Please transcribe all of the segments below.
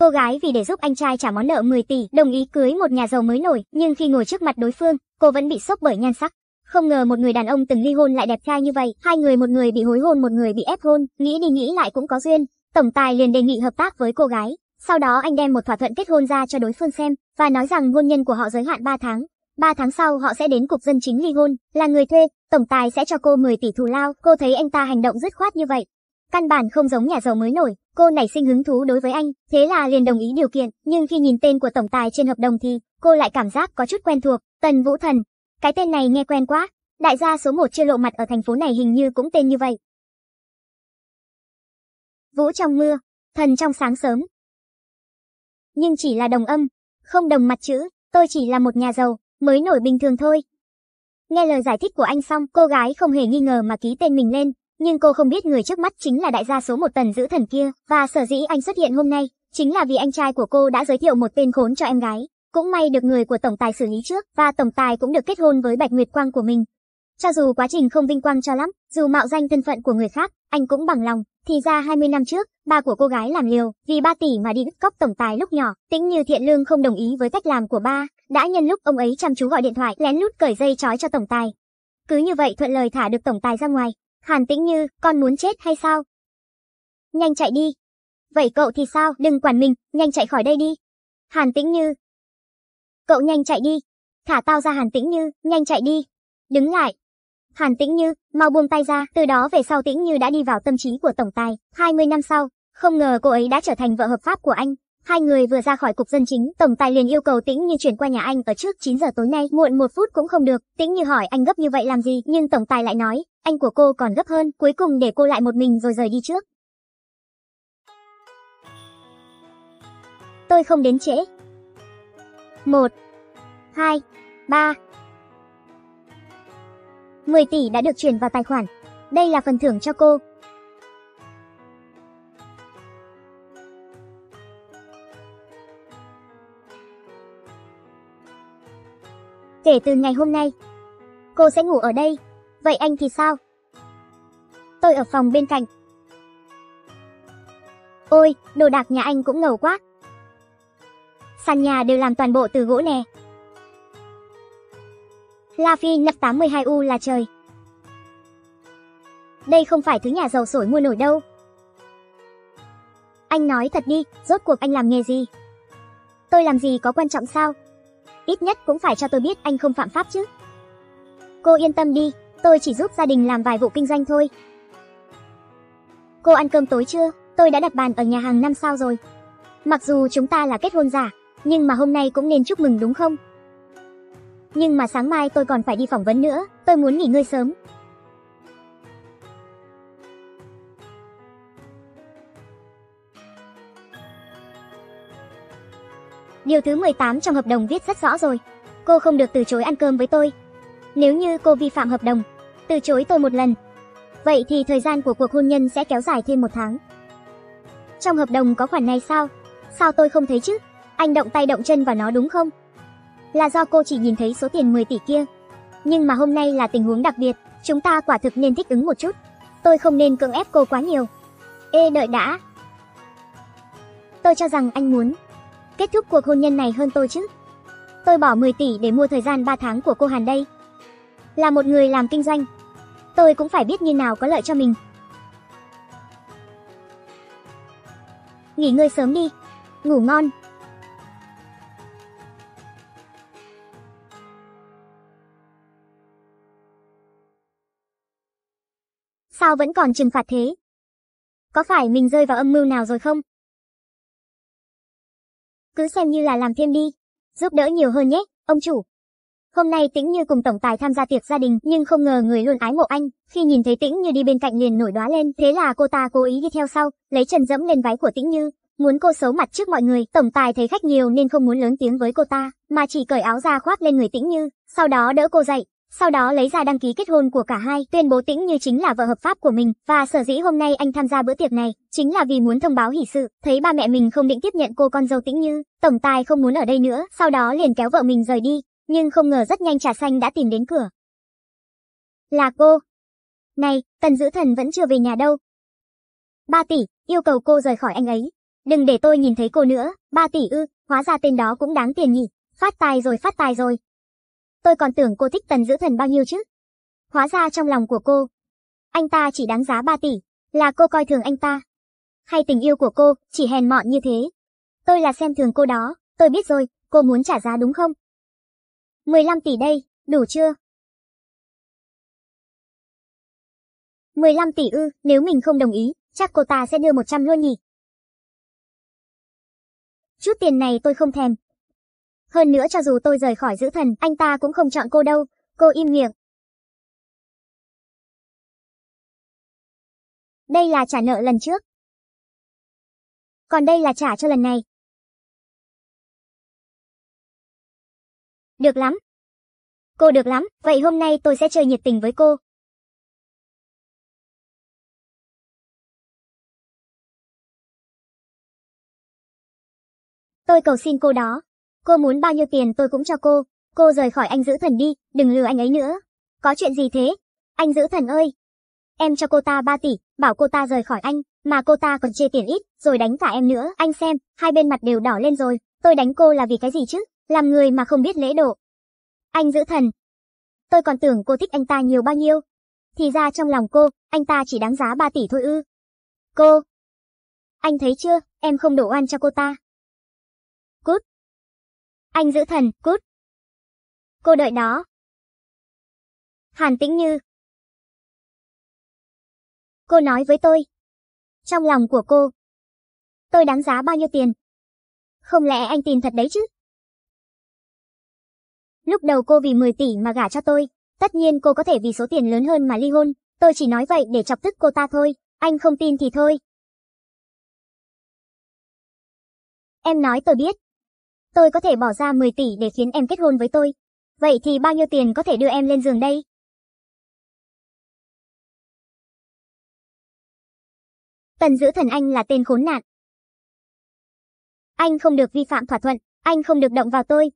Cô gái vì để giúp anh trai trả món nợ 10 tỷ, đồng ý cưới một nhà giàu mới nổi, nhưng khi ngồi trước mặt đối phương, cô vẫn bị sốc bởi nhan sắc. Không ngờ một người đàn ông từng ly hôn lại đẹp trai như vậy, hai người một người bị hối hôn một người bị ép hôn, nghĩ đi nghĩ lại cũng có duyên. Tổng tài liền đề nghị hợp tác với cô gái, sau đó anh đem một thỏa thuận kết hôn ra cho đối phương xem, và nói rằng hôn nhân của họ giới hạn 3 tháng. 3 tháng sau họ sẽ đến cục dân chính ly hôn, là người thuê, tổng tài sẽ cho cô 10 tỷ thù lao, cô thấy anh ta hành động dứt khoát như vậy, Căn bản không giống nhà giàu mới nổi, cô nảy sinh hứng thú đối với anh, thế là liền đồng ý điều kiện, nhưng khi nhìn tên của tổng tài trên hợp đồng thì cô lại cảm giác có chút quen thuộc, Tần Vũ Thần. Cái tên này nghe quen quá, đại gia số 1 chưa lộ mặt ở thành phố này hình như cũng tên như vậy. Vũ trong mưa, thần trong sáng sớm. Nhưng chỉ là đồng âm, không đồng mặt chữ, tôi chỉ là một nhà giàu, mới nổi bình thường thôi. Nghe lời giải thích của anh xong, cô gái không hề nghi ngờ mà ký tên mình lên, nhưng cô không biết người trước mắt chính là đại gia số một tần giữ thần kia, và sở dĩ anh xuất hiện hôm nay, chính là vì anh trai của cô đã giới thiệu một tên khốn cho em gái. Cũng may được người của tổng tài xử lý trước, và tổng tài cũng được kết hôn với Bạch Nguyệt Quang của mình. Cho dù quá trình không vinh quang cho lắm, dù mạo danh thân phận của người khác, anh cũng bằng lòng. Thì ra 20 năm trước, ba của cô gái làm liều, vì ba tỷ mà đi bắt cóc tổng tài lúc nhỏ, tính như thiện lương không đồng ý với cách làm của ba, đã nhân lúc ông ấy chăm chú gọi điện thoại lén lút cởi dây trói cho tổng tài. Cứ như vậy thuận lời thả được tổng tài ra ngoài, Hàn Tĩnh Như, con muốn chết hay sao? Nhanh chạy đi. Vậy cậu thì sao, đừng quản mình, nhanh chạy khỏi đây đi. Hàn Tĩnh Như. Cậu nhanh chạy đi. Thả tao ra Hàn Tĩnh Như, nhanh chạy đi. Đứng lại. Hàn Tĩnh Như, mau buông tay ra, từ đó về sau Tĩnh Như đã đi vào tâm trí của tổng tài. 20 năm sau, không ngờ cô ấy đã trở thành vợ hợp pháp của anh. Hai người vừa ra khỏi cục dân chính, tổng tài liền yêu cầu Tĩnh Như chuyển qua nhà anh ở trước 9 giờ tối nay, muộn một phút cũng không được. Tĩnh Như hỏi anh gấp như vậy làm gì, nhưng tổng tài lại nói, anh của cô còn gấp hơn, cuối cùng để cô lại một mình rồi rời đi trước. Tôi không đến trễ. 1 2 3 10 tỷ đã được chuyển vào tài khoản. Đây là phần thưởng cho cô, Kể từ ngày hôm nay, cô sẽ ngủ ở đây. Vậy anh thì sao? Tôi ở phòng bên cạnh. Ôi, đồ đạc nhà anh cũng ngầu quá. Sàn nhà đều làm toàn bộ từ gỗ nè. La Phi nhập 82U là trời. Đây không phải thứ nhà giàu sổi mua nổi đâu. Anh nói thật đi, rốt cuộc anh làm nghề gì? Tôi làm gì có quan trọng sao? ít nhất cũng phải cho tôi biết anh không phạm pháp chứ. Cô yên tâm đi, tôi chỉ giúp gia đình làm vài vụ kinh doanh thôi. Cô ăn cơm tối chưa? Tôi đã đặt bàn ở nhà hàng năm sao rồi. Mặc dù chúng ta là kết hôn giả, nhưng mà hôm nay cũng nên chúc mừng đúng không? Nhưng mà sáng mai tôi còn phải đi phỏng vấn nữa, tôi muốn nghỉ ngơi sớm, Điều thứ 18 trong hợp đồng viết rất rõ rồi. Cô không được từ chối ăn cơm với tôi. Nếu như cô vi phạm hợp đồng, từ chối tôi một lần. Vậy thì thời gian của cuộc hôn nhân sẽ kéo dài thêm một tháng. Trong hợp đồng có khoản này sao? Sao tôi không thấy chứ? Anh động tay động chân vào nó đúng không? Là do cô chỉ nhìn thấy số tiền 10 tỷ kia. Nhưng mà hôm nay là tình huống đặc biệt, chúng ta quả thực nên thích ứng một chút. Tôi không nên cưỡng ép cô quá nhiều. Ê đợi đã. Tôi cho rằng anh muốn kết thúc cuộc hôn nhân này hơn tôi chứ. Tôi bỏ 10 tỷ để mua thời gian 3 tháng của cô Hàn đây. Là một người làm kinh doanh, tôi cũng phải biết như nào có lợi cho mình. Nghỉ ngơi sớm đi, ngủ ngon. Sao vẫn còn trừng phạt thế? Có phải mình rơi vào âm mưu nào rồi không? cứ xem như là làm thêm đi. Giúp đỡ nhiều hơn nhé, ông chủ. Hôm nay Tĩnh Như cùng tổng tài tham gia tiệc gia đình, nhưng không ngờ người luôn ái mộ anh, khi nhìn thấy Tĩnh Như đi bên cạnh liền nổi đóa lên, thế là cô ta cố ý đi theo sau, lấy chân dẫm lên váy của Tĩnh Như, muốn cô xấu mặt trước mọi người. Tổng tài thấy khách nhiều nên không muốn lớn tiếng với cô ta, mà chỉ cởi áo ra khoác lên người Tĩnh Như, sau đó đỡ cô dậy, sau đó lấy ra đăng ký kết hôn của cả hai, tuyên bố Tĩnh Như chính là vợ hợp pháp của mình, và sở dĩ hôm nay anh tham gia bữa tiệc này, chính là vì muốn thông báo hỷ sự, thấy ba mẹ mình không định tiếp nhận cô con dâu Tĩnh Như, tổng tài không muốn ở đây nữa, sau đó liền kéo vợ mình rời đi, nhưng không ngờ rất nhanh trà xanh đã tìm đến cửa. Là cô. Này, Tần Dữ Thần vẫn chưa về nhà đâu. Ba tỷ, yêu cầu cô rời khỏi anh ấy. Đừng để tôi nhìn thấy cô nữa, ba tỷ ư, hóa ra tên đó cũng đáng tiền nhỉ, phát tài rồi phát tài rồi, Tôi còn tưởng cô thích tần giữ thần bao nhiêu chứ. Hóa ra trong lòng của cô, anh ta chỉ đáng giá 3 tỷ, là cô coi thường anh ta. Hay tình yêu của cô, chỉ hèn mọn như thế. Tôi là xem thường cô đó, tôi biết rồi, cô muốn trả giá đúng không? 15 tỷ đây, đủ chưa? 15 tỷ ư, nếu mình không đồng ý, chắc cô ta sẽ đưa 100 luôn nhỉ? Chút tiền này tôi không thèm, hơn nữa cho dù tôi rời khỏi giữ thần, anh ta cũng không chọn cô đâu. Cô im miệng. Đây là trả nợ lần trước. Còn đây là trả cho lần này. Được lắm. Cô được lắm, vậy hôm nay tôi sẽ chơi nhiệt tình với cô. Tôi cầu xin cô đó. Cô muốn bao nhiêu tiền tôi cũng cho cô. Cô rời khỏi anh giữ thần đi, đừng lừa anh ấy nữa. Có chuyện gì thế? Anh giữ thần ơi! Em cho cô ta 3 tỷ, bảo cô ta rời khỏi anh, mà cô ta còn chê tiền ít, rồi đánh cả em nữa. Anh xem, hai bên mặt đều đỏ lên rồi. Tôi đánh cô là vì cái gì chứ? Làm người mà không biết lễ độ. Anh giữ thần. Tôi còn tưởng cô thích anh ta nhiều bao nhiêu. Thì ra trong lòng cô, anh ta chỉ đáng giá 3 tỷ thôi ư. Cô! Anh thấy chưa, em không đổ oan cho cô ta. Cút! Anh giữ thần, cút. Cô đợi đó. Hàn Tĩnh Như. Cô nói với tôi. Trong lòng của cô. Tôi đáng giá bao nhiêu tiền? Không lẽ anh tìm thật đấy chứ? Lúc đầu cô vì 10 tỷ mà gả cho tôi, tất nhiên cô có thể vì số tiền lớn hơn mà ly hôn, tôi chỉ nói vậy để chọc tức cô ta thôi, anh không tin thì thôi. Em nói tôi biết, Tôi có thể bỏ ra 10 tỷ để khiến em kết hôn với tôi. Vậy thì bao nhiêu tiền có thể đưa em lên giường đây? Tần giữ thần anh là tên khốn nạn. Anh không được vi phạm thỏa thuận, anh không được động vào tôi.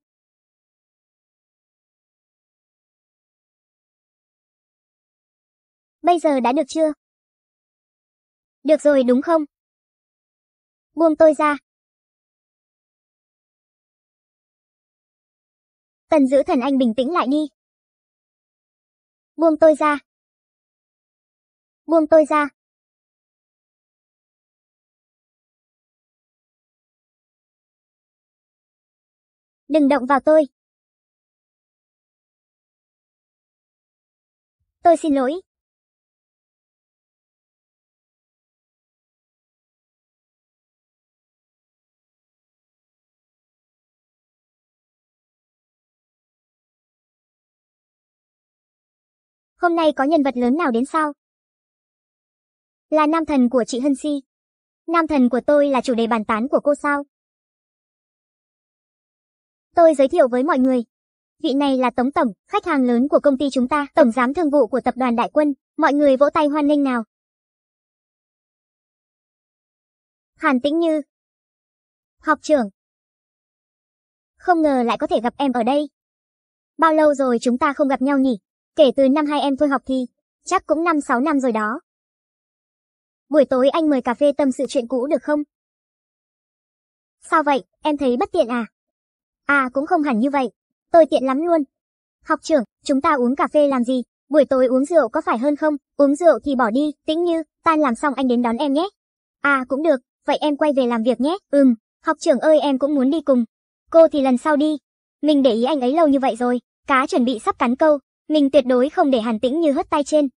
Bây giờ đã được chưa? Được rồi đúng không? Buông tôi ra, Tần giữ thần anh bình tĩnh lại đi. Buông tôi ra. Buông tôi ra. Đừng động vào tôi. Tôi xin lỗi, Hôm nay có nhân vật lớn nào đến sao? Là nam thần của chị Hân Si. Nam thần của tôi là chủ đề bàn tán của cô sao? Tôi giới thiệu với mọi người. Vị này là Tống Tổng, khách hàng lớn của công ty chúng ta, Tổng Giám Thương vụ của Tập đoàn Đại Quân. Mọi người vỗ tay hoan nghênh nào. Hàn Tĩnh Như Học trưởng Không ngờ lại có thể gặp em ở đây. Bao lâu rồi chúng ta không gặp nhau nhỉ? Kể từ năm hai em thôi học thì, chắc cũng 5-6 năm rồi đó. Buổi tối anh mời cà phê tâm sự chuyện cũ được không? Sao vậy, em thấy bất tiện à? À cũng không hẳn như vậy, tôi tiện lắm luôn. Học trưởng, chúng ta uống cà phê làm gì? Buổi tối uống rượu có phải hơn không? Uống rượu thì bỏ đi, tĩnh như, tan làm xong anh đến đón em nhé. À cũng được, vậy em quay về làm việc nhé. Ừm, học trưởng ơi em cũng muốn đi cùng. Cô thì lần sau đi. Mình để ý anh ấy lâu như vậy rồi, cá chuẩn bị sắp cắn câu, mình tuyệt đối không để Hàn Tĩnh như hất tay trên.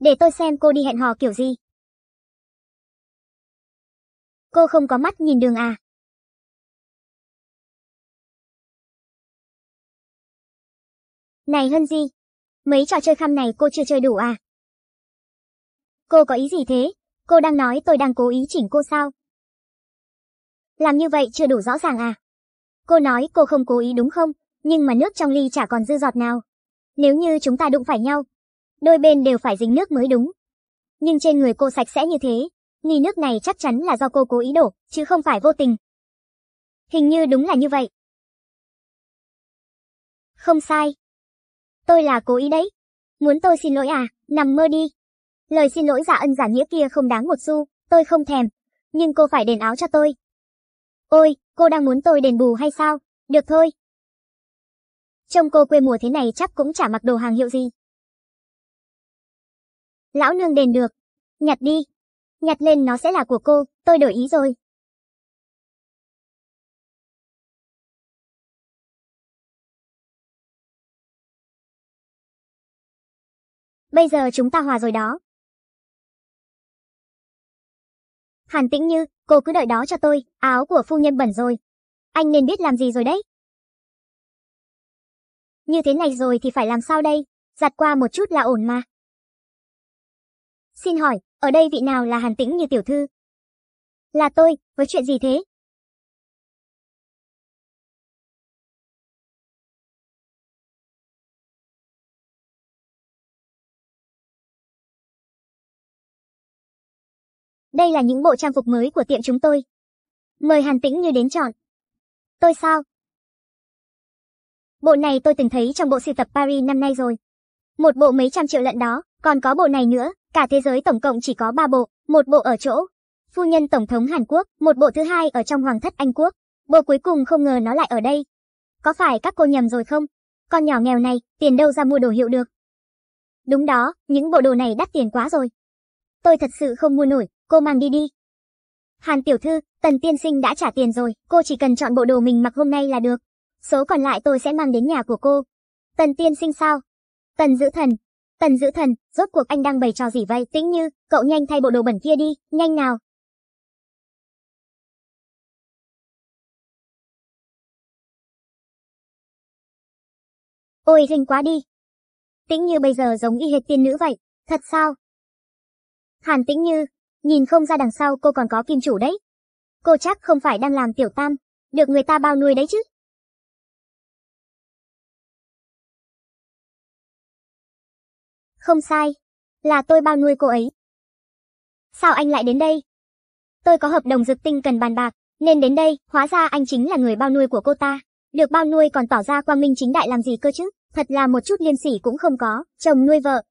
Để tôi xem cô đi hẹn hò kiểu gì. Cô không có mắt nhìn đường à? Này Hân Di, mấy trò chơi khăm này cô chưa chơi đủ à? Cô có ý gì thế? Cô đang nói tôi đang cố ý chỉnh cô sao? Làm như vậy chưa đủ rõ ràng à? Cô nói cô không cố ý đúng không? nhưng mà nước trong ly chả còn dư giọt nào. Nếu như chúng ta đụng phải nhau, đôi bên đều phải dính nước mới đúng. Nhưng trên người cô sạch sẽ như thế, nghi nước này chắc chắn là do cô cố ý đổ, chứ không phải vô tình. Hình như đúng là như vậy. Không sai. Tôi là cố ý đấy. Muốn tôi xin lỗi à, nằm mơ đi. Lời xin lỗi giả ân giả nghĩa kia không đáng một xu, tôi không thèm. Nhưng cô phải đền áo cho tôi. Ôi, cô đang muốn tôi đền bù hay sao? Được thôi, Trông cô quê mùa thế này chắc cũng chả mặc đồ hàng hiệu gì. Lão nương đền được. Nhặt đi. Nhặt lên nó sẽ là của cô, tôi đổi ý rồi. Bây giờ chúng ta hòa rồi đó. Hàn Tĩnh Như, cô cứ đợi đó cho tôi, áo của phu nhân bẩn rồi. Anh nên biết làm gì rồi đấy. Như thế này rồi thì phải làm sao đây? Giặt qua một chút là ổn mà. Xin hỏi, ở đây vị nào là Hàn Tĩnh như tiểu thư? Là tôi, với chuyện gì thế? Đây là những bộ trang phục mới của tiệm chúng tôi. Mời Hàn Tĩnh như đến chọn. Tôi sao, Bộ này tôi từng thấy trong bộ sưu tập Paris năm nay rồi. Một bộ mấy trăm triệu lận đó, còn có bộ này nữa, cả thế giới tổng cộng chỉ có ba bộ, một bộ ở chỗ phu nhân tổng thống Hàn Quốc, một bộ thứ hai ở trong hoàng thất Anh Quốc, bộ cuối cùng không ngờ nó lại ở đây. Có phải các cô nhầm rồi không? Con nhỏ nghèo này, tiền đâu ra mua đồ hiệu được? Đúng đó, những bộ đồ này đắt tiền quá rồi. Tôi thật sự không mua nổi, cô mang đi đi. Hàn tiểu thư, tần tiên sinh đã trả tiền rồi, cô chỉ cần chọn bộ đồ mình mặc hôm nay là được số còn lại tôi sẽ mang đến nhà của cô. Tần tiên sinh sao? Tần giữ thần. Tần giữ thần, rốt cuộc anh đang bày trò gì vậy? Tĩnh như, cậu nhanh thay bộ đồ bẩn kia đi, nhanh nào. Ôi rinh quá đi. Tĩnh như bây giờ giống y hệt tiên nữ vậy, thật sao? Hàn tĩnh như, nhìn không ra đằng sau cô còn có kim chủ đấy. Cô chắc không phải đang làm tiểu tam, được người ta bao nuôi đấy chứ. Không sai, là tôi bao nuôi cô ấy. Sao anh lại đến đây? Tôi có hợp đồng dược tinh cần bàn bạc, nên đến đây, hóa ra anh chính là người bao nuôi của cô ta. Được bao nuôi còn tỏ ra quang minh chính đại làm gì cơ chứ, thật là một chút liêm sỉ cũng không có, chồng nuôi vợ.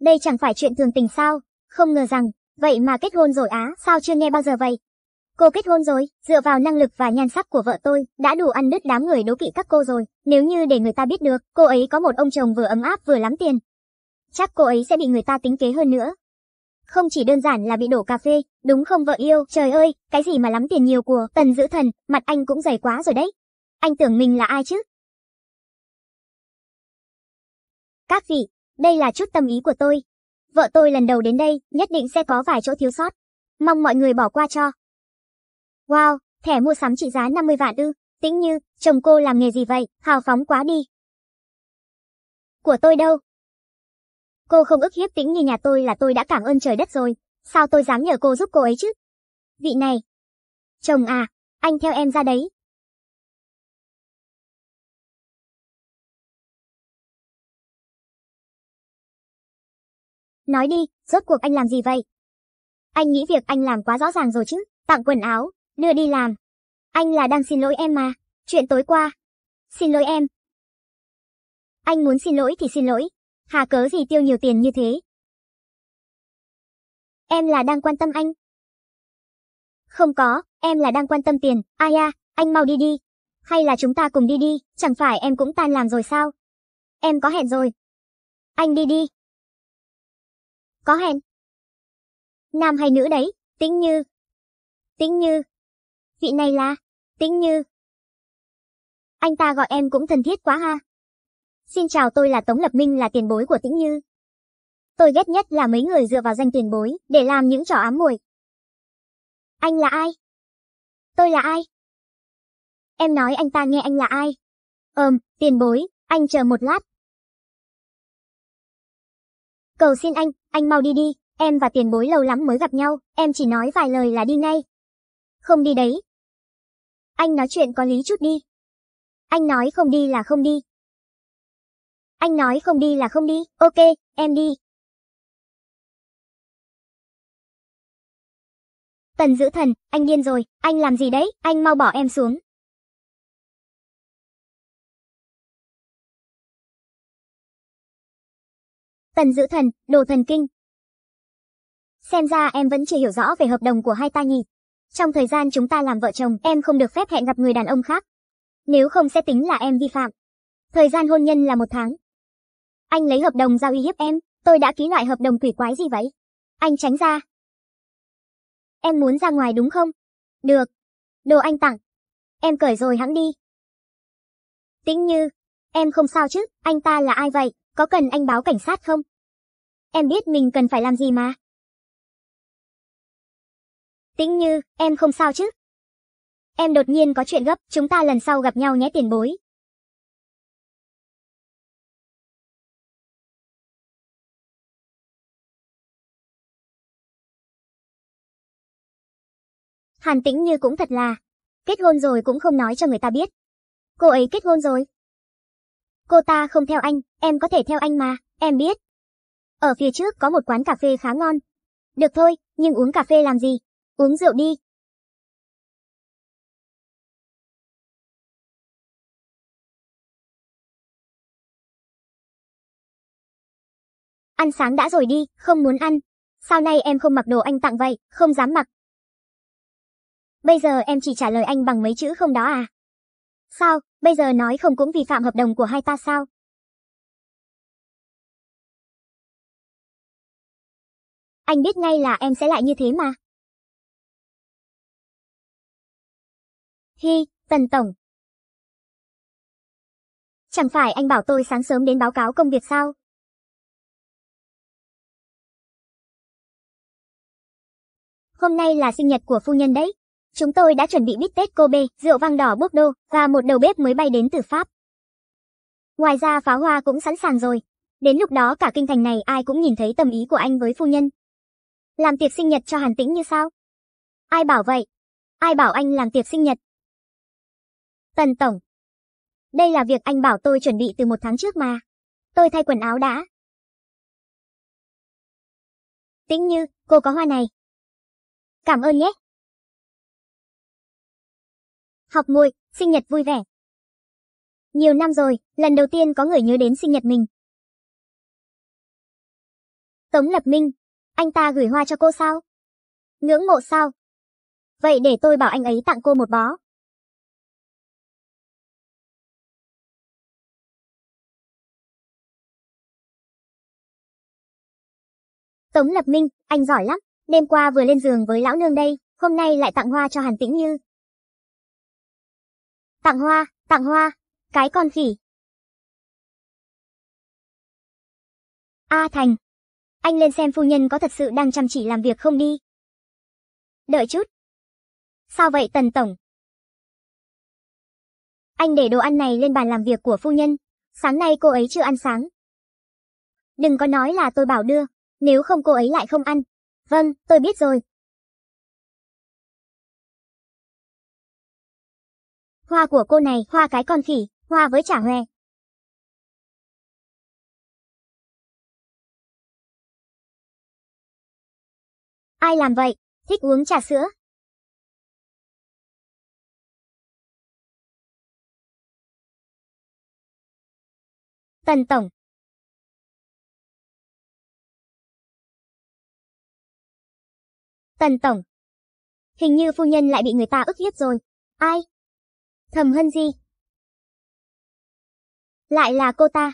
Đây chẳng phải chuyện thường tình sao, không ngờ rằng, vậy mà kết hôn rồi á, sao chưa nghe bao giờ vậy? Cô kết hôn rồi, dựa vào năng lực và nhan sắc của vợ tôi, đã đủ ăn đứt đám người đố kỵ các cô rồi. Nếu như để người ta biết được, cô ấy có một ông chồng vừa ấm áp vừa lắm tiền. Chắc cô ấy sẽ bị người ta tính kế hơn nữa. Không chỉ đơn giản là bị đổ cà phê, đúng không vợ yêu, trời ơi, cái gì mà lắm tiền nhiều của, tần giữ thần, mặt anh cũng dày quá rồi đấy. Anh tưởng mình là ai chứ? Các vị, đây là chút tâm ý của tôi. Vợ tôi lần đầu đến đây, nhất định sẽ có vài chỗ thiếu sót. Mong mọi người bỏ qua cho. Wow, thẻ mua sắm trị giá 50 vạn ư. Tĩnh Như, chồng cô làm nghề gì vậy, hào phóng quá đi. Của tôi đâu? Cô không ức hiếp Tĩnh Như nhà tôi là tôi đã cảm ơn trời đất rồi, sao tôi dám nhờ cô giúp cô ấy chứ? Vị này. Chồng à, anh theo em ra đấy. Nói đi, rốt cuộc anh làm gì vậy? Anh nghĩ việc anh làm quá rõ ràng rồi chứ, tặng quần áo, đưa đi làm. Anh là đang xin lỗi em mà, chuyện tối qua. Xin lỗi em. Anh muốn xin lỗi thì xin lỗi, hà cớ gì tiêu nhiều tiền như thế. Em là đang quan tâm anh. Không có, em là đang quan tâm tiền, ai à, anh mau đi đi. Hay là chúng ta cùng đi đi, chẳng phải em cũng tan làm rồi sao? Em có hẹn rồi. Anh đi đi. Có hẹn. Nam hay nữ đấy, tính như. Tính như, vị này là Tĩnh Như. Anh ta gọi em cũng thân thiết quá ha. Xin chào tôi là Tống Lập Minh là tiền bối của Tĩnh Như. Tôi ghét nhất là mấy người dựa vào danh tiền bối để làm những trò ám muội. Anh là ai? Tôi là ai? Em nói anh ta nghe anh là ai? Ừm, tiền bối, anh chờ một lát. Cầu xin anh, anh mau đi đi, em và tiền bối lâu lắm mới gặp nhau, em chỉ nói vài lời là đi ngay, không đi đấy. Anh nói chuyện có lý chút đi. Anh nói không đi là không đi. Anh nói không đi là không đi, ok, em đi. Tần giữ thần, anh điên rồi, anh làm gì đấy, anh mau bỏ em xuống. Tần giữ thần, đồ thần kinh. Xem ra em vẫn chưa hiểu rõ về hợp đồng của hai ta nhỉ. Trong thời gian chúng ta làm vợ chồng, em không được phép hẹn gặp người đàn ông khác. Nếu không sẽ tính là em vi phạm. Thời gian hôn nhân là một tháng. Anh lấy hợp đồng giao uy hiếp em, tôi đã ký loại hợp đồng quỷ quái gì vậy? Anh tránh ra. Em muốn ra ngoài đúng không? Được. Đồ anh tặng. Em cởi rồi hãng đi. Tĩnh Như, em không sao chứ, anh ta là ai vậy, có cần anh báo cảnh sát không? Em biết mình cần phải làm gì mà. Tĩnh Như, em không sao chứ? Em đột nhiên có chuyện gấp, chúng ta lần sau gặp nhau nhé tiền bối. Hàn Tĩnh Như cũng thật là, kết hôn rồi cũng không nói cho người ta biết. Cô ấy kết hôn rồi. Cô ta không theo anh, em có thể theo anh mà, em biết. Ở phía trước có một quán cà phê khá ngon. Được thôi, nhưng uống cà phê làm gì, Uống rượu đi. Ăn sáng đã rồi đi, không muốn ăn. Sau này em không mặc đồ anh tặng vậy, không dám mặc. Bây giờ em chỉ trả lời anh bằng mấy chữ không đó à? Sao, bây giờ nói không cũng vi phạm hợp đồng của hai ta sao? Anh biết ngay là em sẽ lại như thế mà. Hi, Tần Tổng. Chẳng phải anh bảo tôi sáng sớm đến báo cáo công việc sao? Hôm nay là sinh nhật của phu nhân đấy. Chúng tôi đã chuẩn bị bít tết Kobe, rượu vang đỏ Bordeaux và một đầu bếp mới bay đến từ Pháp. Ngoài ra pháo hoa cũng sẵn sàng rồi. Đến lúc đó cả kinh thành này ai cũng nhìn thấy tâm ý của anh với phu nhân. Làm tiệc sinh nhật cho Hàn Tĩnh như sao? Ai bảo vậy? Ai bảo anh làm tiệc sinh nhật? Tần Tổng. Đây là việc anh bảo tôi chuẩn bị từ một tháng trước mà. Tôi thay quần áo đã. Tĩnh Như, cô có hoa này. Cảm ơn nhé. Học muội, sinh nhật vui vẻ. Nhiều năm rồi, lần đầu tiên có người nhớ đến sinh nhật mình. Tống Lập Minh, anh ta gửi hoa cho cô sao? Ngưỡng mộ sao? Vậy để tôi bảo anh ấy tặng cô một bó. Tống Lập Minh, anh giỏi lắm, đêm qua vừa lên giường với lão nương đây, hôm nay lại tặng hoa cho Hàn Tĩnh Như. Tặng hoa, tặng hoa, cái con khỉ. A Thành, anh lên xem phu nhân có thật sự đang chăm chỉ làm việc không đi. Đợi chút. Sao vậy Tần Tổng? Anh để đồ ăn này lên bàn làm việc của phu nhân, sáng nay cô ấy chưa ăn sáng. Đừng có nói là tôi bảo đưa, nếu không cô ấy lại không ăn. Vâng, tôi biết rồi. Hoa của cô này, hoa cái con khỉ, hoa với chả hoe. Ai làm vậy? Thích uống trà sữa. Tần Tổng, Tần Tổng. Hình như phu nhân lại bị người ta ức hiếp rồi. Ai? Thầm hân di. Lại là cô ta.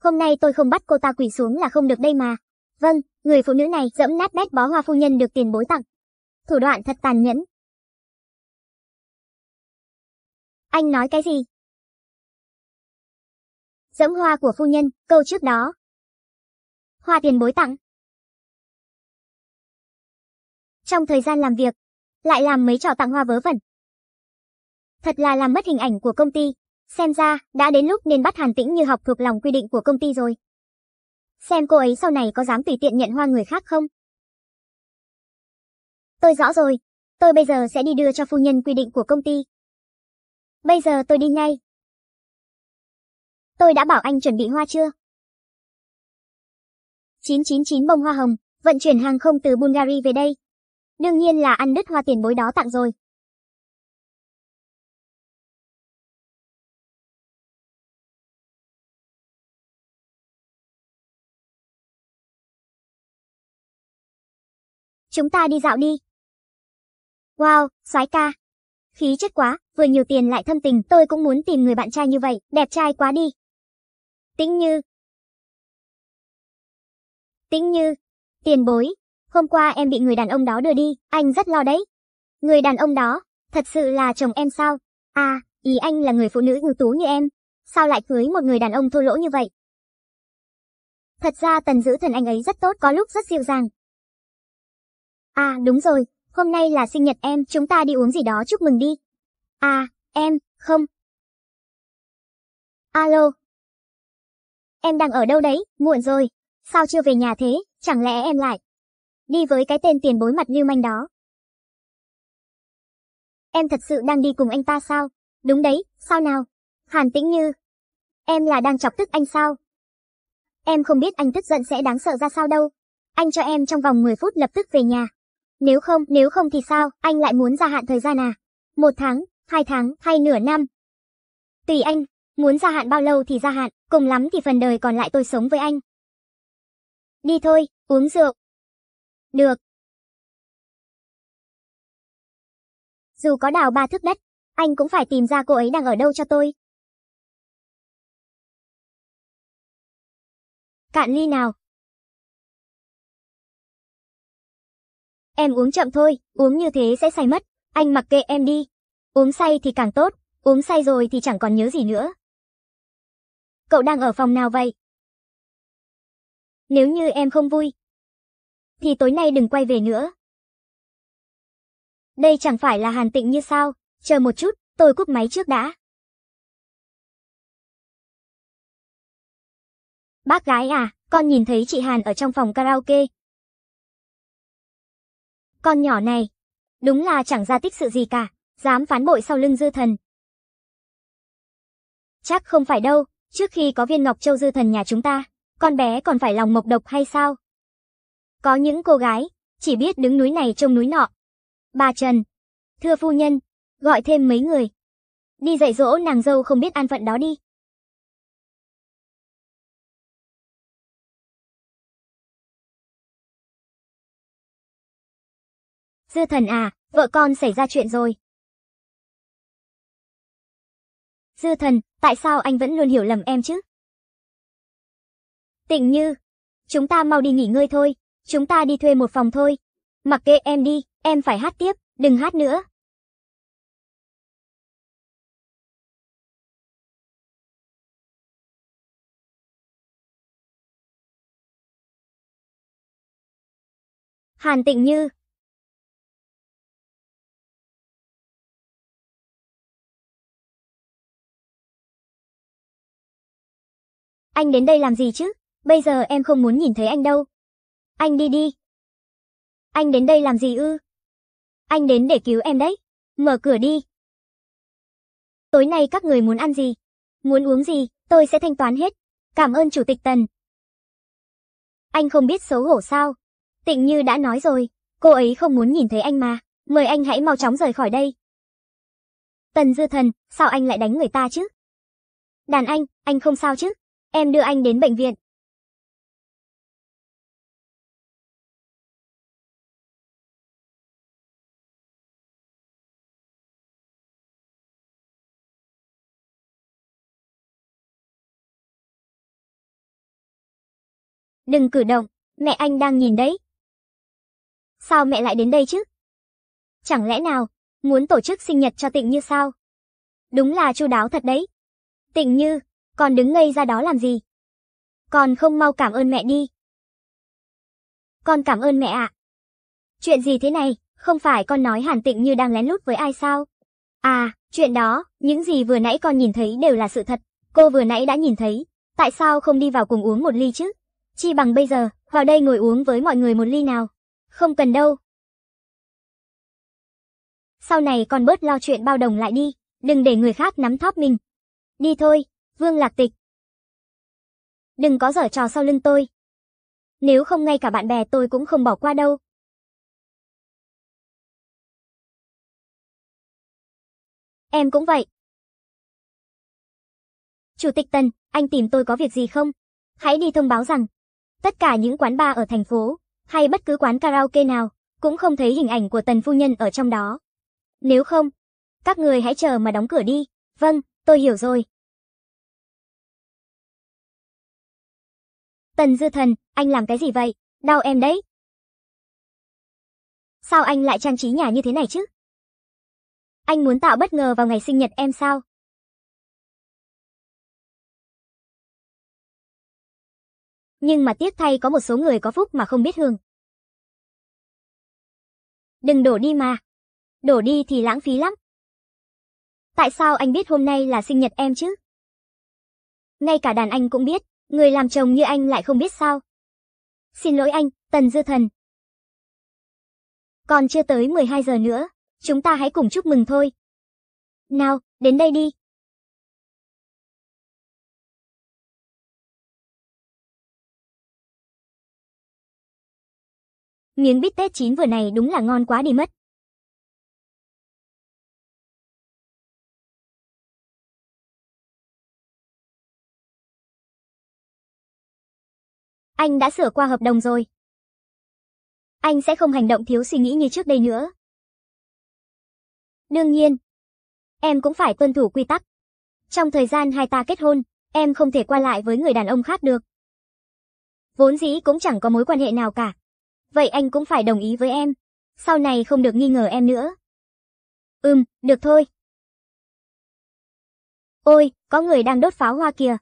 Hôm nay tôi không bắt cô ta quỳ xuống là không được đây mà. Vâng, người phụ nữ này dẫm nát bét bó hoa phu nhân được tiền bối tặng. Thủ đoạn thật tàn nhẫn. Anh nói cái gì? Dẫm hoa của phu nhân, câu trước đó. Hoa tiền bối tặng. Trong thời gian làm việc, lại làm mấy trò tặng hoa vớ vẩn. Thật là làm mất hình ảnh của công ty. Xem ra, đã đến lúc nên bắt Hàn Tĩnh như học thuộc lòng quy định của công ty rồi. Xem cô ấy sau này có dám tùy tiện nhận hoa người khác không? Tôi rõ rồi. Tôi bây giờ sẽ đi đưa cho phu nhân quy định của công ty. Bây giờ tôi đi ngay. Tôi đã bảo anh chuẩn bị hoa chưa? 999 bông hoa hồng, vận chuyển hàng không từ Bulgaria về đây. Đương nhiên là ăn đứt hoa tiền bối đó tặng rồi. Chúng ta đi dạo đi. Wow, soái ca. Khí chất quá, vừa nhiều tiền lại thâm tình, tôi cũng muốn tìm người bạn trai như vậy, đẹp trai quá đi. Tĩnh Như. Tĩnh Như, tiền bối, Hôm qua em bị người đàn ông đó đưa đi, anh rất lo đấy. Người đàn ông đó, thật sự là chồng em sao? À, ý anh là người phụ nữ ưu tú như em. Sao lại cưới một người đàn ông thô lỗ như vậy? Thật ra tần giữ thần anh ấy rất tốt có lúc rất dịu dàng. À, đúng rồi, hôm nay là sinh nhật em, chúng ta đi uống gì đó chúc mừng đi. À, em, không. Alo. Em đang ở đâu đấy, muộn rồi, sao chưa về nhà thế, chẳng lẽ em lại? đi với cái tên tiền bối mặt lưu manh đó. Em thật sự đang đi cùng anh ta sao? Đúng đấy, sao nào? Hàn Tĩnh Như. Em là đang chọc tức anh sao? Em không biết anh tức giận sẽ đáng sợ ra sao đâu. Anh cho em trong vòng 10 phút lập tức về nhà. Nếu không, nếu không thì sao, anh lại muốn gia hạn thời gian à? Một tháng, hai tháng, hay nửa năm? Tùy anh, muốn gia hạn bao lâu thì gia hạn, cùng lắm thì phần đời còn lại tôi sống với anh. Đi thôi, uống rượu. Được. Dù có đào ba thước đất, anh cũng phải tìm ra cô ấy đang ở đâu cho tôi. Cạn ly nào. Em uống chậm thôi, uống như thế sẽ say mất, anh mặc kệ em đi. Uống say thì càng tốt, uống say rồi thì chẳng còn nhớ gì nữa. Cậu đang ở phòng nào vậy? Nếu như em không vui, thì tối nay đừng quay về nữa. Đây chẳng phải là Hàn Tịnh như sao, chờ một chút, tôi cúp máy trước đã. Bác gái à, con nhìn thấy chị Hàn ở trong phòng karaoke. Con nhỏ này, đúng là chẳng ra tích sự gì cả, dám phán bội sau lưng dư thần. Chắc không phải đâu, trước khi có viên ngọc châu dư thần nhà chúng ta, con bé còn phải lòng mộc độc hay sao? Có những cô gái, chỉ biết đứng núi này trông núi nọ. Bà Trần. Thưa phu nhân, gọi thêm mấy người. Đi dạy dỗ nàng dâu không biết an phận đó đi. Dư thần à, vợ con xảy ra chuyện rồi. Dư thần, tại sao anh vẫn luôn hiểu lầm em chứ? Tịnh Như, chúng ta mau đi nghỉ ngơi thôi. Chúng ta đi thuê một phòng thôi. Mặc kệ em đi, em phải hát tiếp, đừng hát nữa. Hàn Tịnh Như Anh đến đây làm gì chứ? Bây giờ em không muốn nhìn thấy anh đâu. Anh đi đi. Anh đến đây làm gì ư? Anh đến để cứu em đấy. Mở cửa đi. Tối nay các người muốn ăn gì? Muốn uống gì, tôi sẽ thanh toán hết. Cảm ơn Chủ tịch Tần. Anh không biết xấu hổ sao? Tịnh Như đã nói rồi, cô ấy không muốn nhìn thấy anh mà. Mời anh hãy mau chóng rời khỏi đây. Tần Dư Thần, sao anh lại đánh người ta chứ? Đàn anh, anh không sao chứ? Em đưa anh đến bệnh viện. Đừng cử động, mẹ anh đang nhìn đấy. Sao mẹ lại đến đây chứ? Chẳng lẽ nào, muốn tổ chức sinh nhật cho Tịnh Như sao? Đúng là chu đáo thật đấy. Tịnh Như, còn đứng ngây ra đó làm gì? còn không mau cảm ơn mẹ đi. Con cảm ơn mẹ ạ. Chuyện gì thế này, không phải con nói Hàn Tịnh Như đang lén lút với ai sao? À, chuyện đó, những gì vừa nãy con nhìn thấy đều là sự thật. Cô vừa nãy đã nhìn thấy, tại sao không đi vào cùng uống một ly chứ? chi bằng bây giờ, vào đây ngồi uống với mọi người một ly nào. Không cần đâu. Sau này còn bớt lo chuyện bao đồng lại đi, đừng để người khác nắm thóp mình. Đi thôi, Vương Lạc Tịch. Đừng có giở trò sau lưng tôi. Nếu không ngay cả bạn bè tôi cũng không bỏ qua đâu. Em cũng vậy. Chủ tịch Tần, anh tìm tôi có việc gì không? Hãy đi thông báo rằng Tất cả những quán bar ở thành phố, hay bất cứ quán karaoke nào, cũng không thấy hình ảnh của tần phu nhân ở trong đó. Nếu không, các người hãy chờ mà đóng cửa đi. Vâng, tôi hiểu rồi. Tần dư thần, anh làm cái gì vậy? Đau em đấy. Sao anh lại trang trí nhà như thế này chứ? Anh muốn tạo bất ngờ vào ngày sinh nhật em sao? nhưng mà tiếc thay có một số người có phúc mà không biết hưởng. Đừng đổ đi mà. Đổ đi thì lãng phí lắm. Tại sao anh biết hôm nay là sinh nhật em chứ? Ngay cả đàn anh cũng biết, người làm chồng như anh lại không biết sao. Xin lỗi anh, Tần Dư Thần. Còn chưa tới 12 giờ nữa, chúng ta hãy cùng chúc mừng thôi. Nào, đến đây đi. miếng bít tết chín vừa này đúng là ngon quá đi mất. Anh đã sửa qua hợp đồng rồi. Anh sẽ không hành động thiếu suy nghĩ như trước đây nữa. Đương nhiên, em cũng phải tuân thủ quy tắc. Trong thời gian hai ta kết hôn, em không thể qua lại với người đàn ông khác được. Vốn dĩ cũng chẳng có mối quan hệ nào cả, vậy anh cũng phải đồng ý với em. Sau này không được nghi ngờ em nữa. Ừm, được thôi. Ôi, có người đang đốt pháo hoa kìa.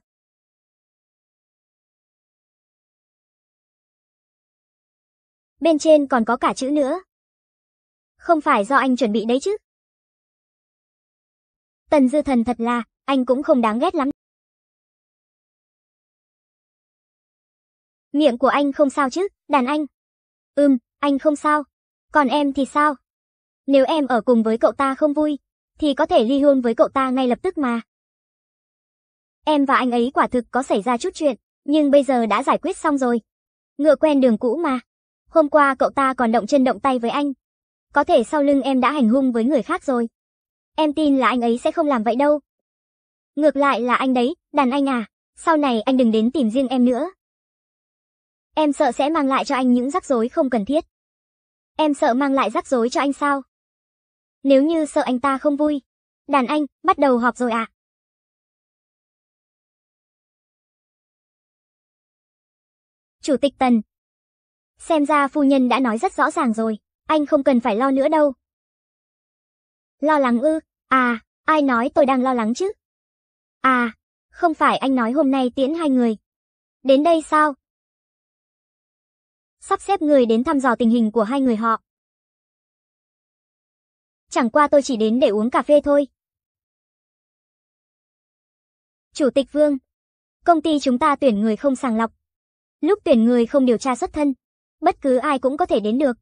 Bên trên còn có cả chữ nữa. Không phải do anh chuẩn bị đấy chứ. Tần Dư Thần thật là, anh cũng không đáng ghét lắm. Miệng của anh không sao chứ, đàn anh. Ừm, anh không sao. Còn em thì sao? Nếu em ở cùng với cậu ta không vui, thì có thể ly hôn với cậu ta ngay lập tức mà. Em và anh ấy quả thực có xảy ra chút chuyện, nhưng bây giờ đã giải quyết xong rồi. Ngựa quen đường cũ mà. Hôm qua cậu ta còn động chân động tay với anh. Có thể sau lưng em đã hành hung với người khác rồi. Em tin là anh ấy sẽ không làm vậy đâu. Ngược lại là anh đấy, đàn anh à, sau này anh đừng đến tìm riêng em nữa. Em sợ sẽ mang lại cho anh những rắc rối không cần thiết. Em sợ mang lại rắc rối cho anh sao? Nếu như sợ anh ta không vui, đàn anh, bắt đầu họp rồi ạ. À. Chủ tịch Tần Xem ra phu nhân đã nói rất rõ ràng rồi, anh không cần phải lo nữa đâu. Lo lắng ư, à, ai nói tôi đang lo lắng chứ? À, không phải anh nói hôm nay tiễn hai người. Đến đây sao? sắp xếp người đến thăm dò tình hình của hai người họ. Chẳng qua tôi chỉ đến để uống cà phê thôi. Chủ tịch Vương, công ty chúng ta tuyển người không sàng lọc. Lúc tuyển người không điều tra xuất thân, bất cứ ai cũng có thể đến được.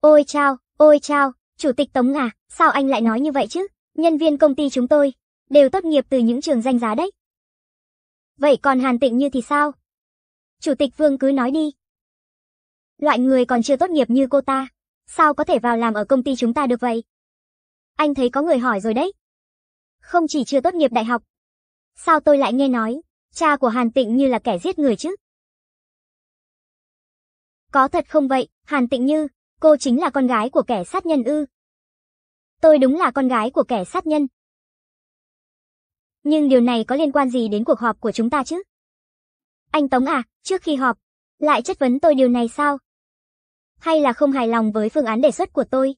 Ôi chao, ôi chao, Chủ tịch Tống à, sao anh lại nói như vậy chứ? Nhân viên công ty chúng tôi, đều tốt nghiệp từ những trường danh giá đấy. Vậy còn Hàn Tịnh Như thì sao? Chủ tịch Vương cứ nói đi. Loại người còn chưa tốt nghiệp như cô ta, sao có thể vào làm ở công ty chúng ta được vậy? Anh thấy có người hỏi rồi đấy. Không chỉ chưa tốt nghiệp đại học. Sao tôi lại nghe nói, cha của Hàn Tịnh Như là kẻ giết người chứ? Có thật không vậy, Hàn Tịnh Như, cô chính là con gái của kẻ sát nhân ư? Tôi đúng là con gái của kẻ sát nhân. Nhưng điều này có liên quan gì đến cuộc họp của chúng ta chứ? Anh Tống à, trước khi họp, lại chất vấn tôi điều này sao? hay là không hài lòng với phương án đề xuất của tôi?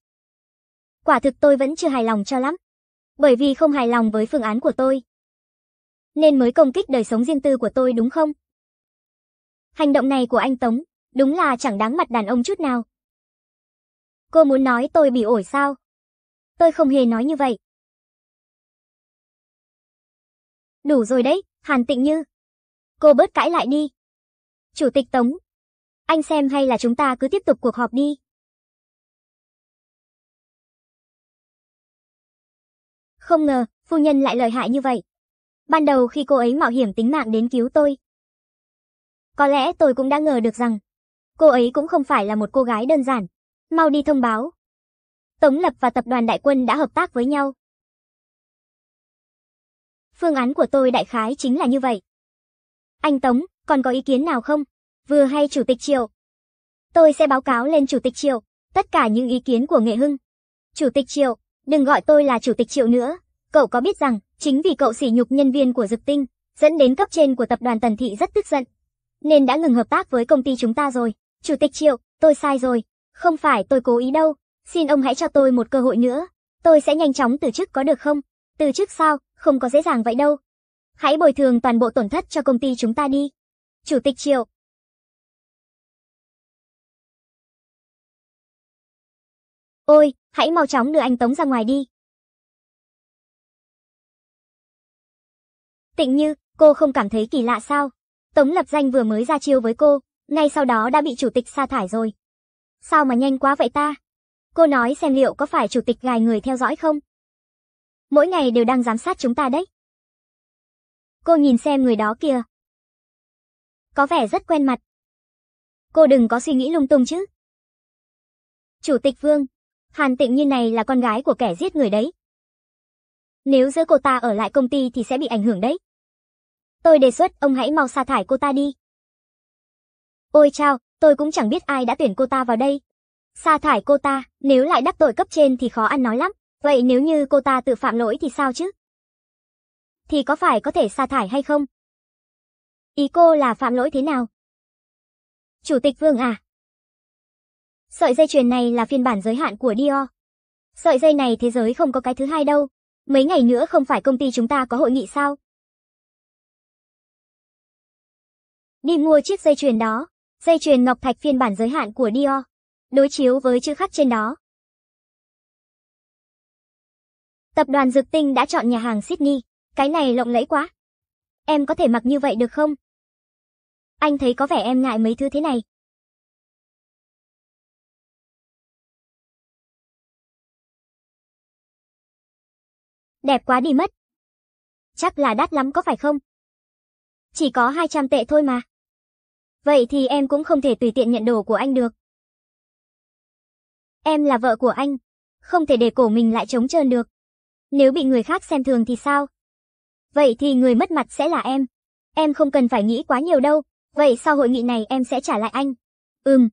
Quả thực tôi vẫn chưa hài lòng cho lắm. Bởi vì không hài lòng với phương án của tôi. Nên mới công kích đời sống riêng tư của tôi đúng không? Hành động này của anh Tống, đúng là chẳng đáng mặt đàn ông chút nào. Cô muốn nói tôi bị ổi sao? Tôi không hề nói như vậy. Đủ rồi đấy, Hàn Tịnh Như. Cô bớt cãi lại đi. Chủ tịch Tống, anh xem hay là chúng ta cứ tiếp tục cuộc họp đi. Không ngờ, phu nhân lại lợi hại như vậy. Ban đầu khi cô ấy mạo hiểm tính mạng đến cứu tôi. Có lẽ tôi cũng đã ngờ được rằng, cô ấy cũng không phải là một cô gái đơn giản. Mau đi thông báo. Tống Lập và tập đoàn đại quân đã hợp tác với nhau. Phương án của tôi đại khái chính là như vậy. Anh Tống, còn có ý kiến nào không? vừa hay chủ tịch triều. Tôi sẽ báo cáo lên chủ tịch triều, tất cả những ý kiến của Nghệ Hưng. Chủ tịch triều, đừng gọi tôi là chủ tịch triều nữa, cậu có biết rằng, chính vì cậu sỉ nhục nhân viên của Dực Tinh, dẫn đến cấp trên của tập đoàn Tần Thị rất tức giận, nên đã ngừng hợp tác với công ty chúng ta rồi. Chủ tịch Triệu, tôi sai rồi, không phải tôi cố ý đâu, xin ông hãy cho tôi một cơ hội nữa, tôi sẽ nhanh chóng từ chức có được không? Từ chức sao, không có dễ dàng vậy đâu. Hãy bồi thường toàn bộ tổn thất cho công ty chúng ta đi. Chủ tịch Triệu, Ôi, hãy mau chóng đưa anh Tống ra ngoài đi. Tịnh Như, cô không cảm thấy kỳ lạ sao? Tống Lập Danh vừa mới ra chiêu với cô, ngay sau đó đã bị chủ tịch sa thải rồi. Sao mà nhanh quá vậy ta? Cô nói xem liệu có phải chủ tịch gài người theo dõi không? Mỗi ngày đều đang giám sát chúng ta đấy. Cô nhìn xem người đó kìa. Có vẻ rất quen mặt. Cô đừng có suy nghĩ lung tung chứ. Chủ tịch Vương, Hàn Tịnh Nhiên này là con gái của kẻ giết người đấy. Nếu giữ cô ta ở lại công ty thì sẽ bị ảnh hưởng đấy. Tôi đề xuất ông hãy mau sa thải cô ta đi. Ôi chao, tôi cũng chẳng biết ai đã tuyển cô ta vào đây. Sa thải cô ta, nếu lại đắc tội cấp trên thì khó ăn nói lắm. Vậy nếu như cô ta tự phạm lỗi thì sao chứ? Thì có phải có thể sa thải hay không? Ý cô là phạm lỗi thế nào? Chủ tịch Vương à, Sợi dây chuyền này là phiên bản giới hạn của Dior. Sợi dây này thế giới không có cái thứ hai đâu. Mấy ngày nữa không phải công ty chúng ta có hội nghị sao? Đi mua chiếc dây chuyền đó. Dây chuyền ngọc thạch phiên bản giới hạn của Dior. Đối chiếu với chữ khắc trên đó. Tập đoàn Dược Tinh đã chọn nhà hàng Sydney. Cái này lộng lẫy quá. Em có thể mặc như vậy được không? Anh thấy có vẻ em ngại mấy thứ thế này. đẹp quá đi mất. Chắc là đắt lắm có phải không? Chỉ có 200 tệ thôi mà. Vậy thì em cũng không thể tùy tiện nhận đồ của anh được. Em là vợ của anh, không thể để cổ mình lại trống trơn được. Nếu bị người khác xem thường thì sao? Vậy thì người mất mặt sẽ là em. Em không cần phải nghĩ quá nhiều đâu, vậy sau hội nghị này em sẽ trả lại anh. Ừm.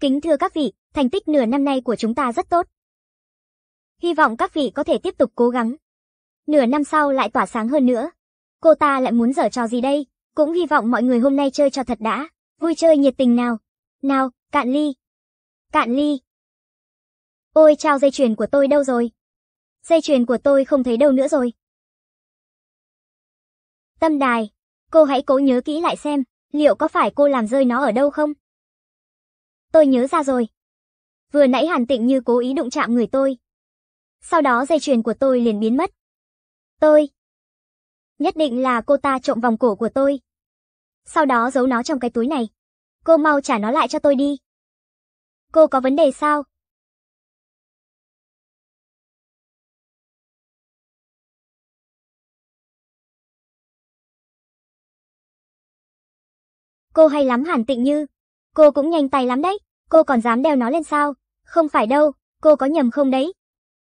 Kính thưa các vị, thành tích nửa năm nay của chúng ta rất tốt. Hy vọng các vị có thể tiếp tục cố gắng. Nửa năm sau lại tỏa sáng hơn nữa. Cô ta lại muốn giở trò gì đây? Cũng hy vọng mọi người hôm nay chơi cho thật đã. Vui chơi nhiệt tình nào. Nào, cạn ly. Cạn ly. Ôi trao dây chuyền của tôi đâu rồi? Dây chuyền của tôi không thấy đâu nữa rồi. Tâm đài, cô hãy cố nhớ kỹ lại xem, liệu có phải cô làm rơi nó ở đâu không? Tôi nhớ ra rồi, Vừa nãy Hàn Tịnh như cố ý đụng chạm người tôi. Sau đó dây chuyền của tôi liền biến mất. Tôi. Nhất định là cô ta trộm vòng cổ của tôi. Sau đó giấu nó trong cái túi này. Cô mau trả nó lại cho tôi đi. Cô có vấn đề sao? Cô hay lắm Hàn Tịnh Như. Cô cũng nhanh tay lắm đấy, cô còn dám đeo nó lên sao? Không phải đâu, cô có nhầm không đấy?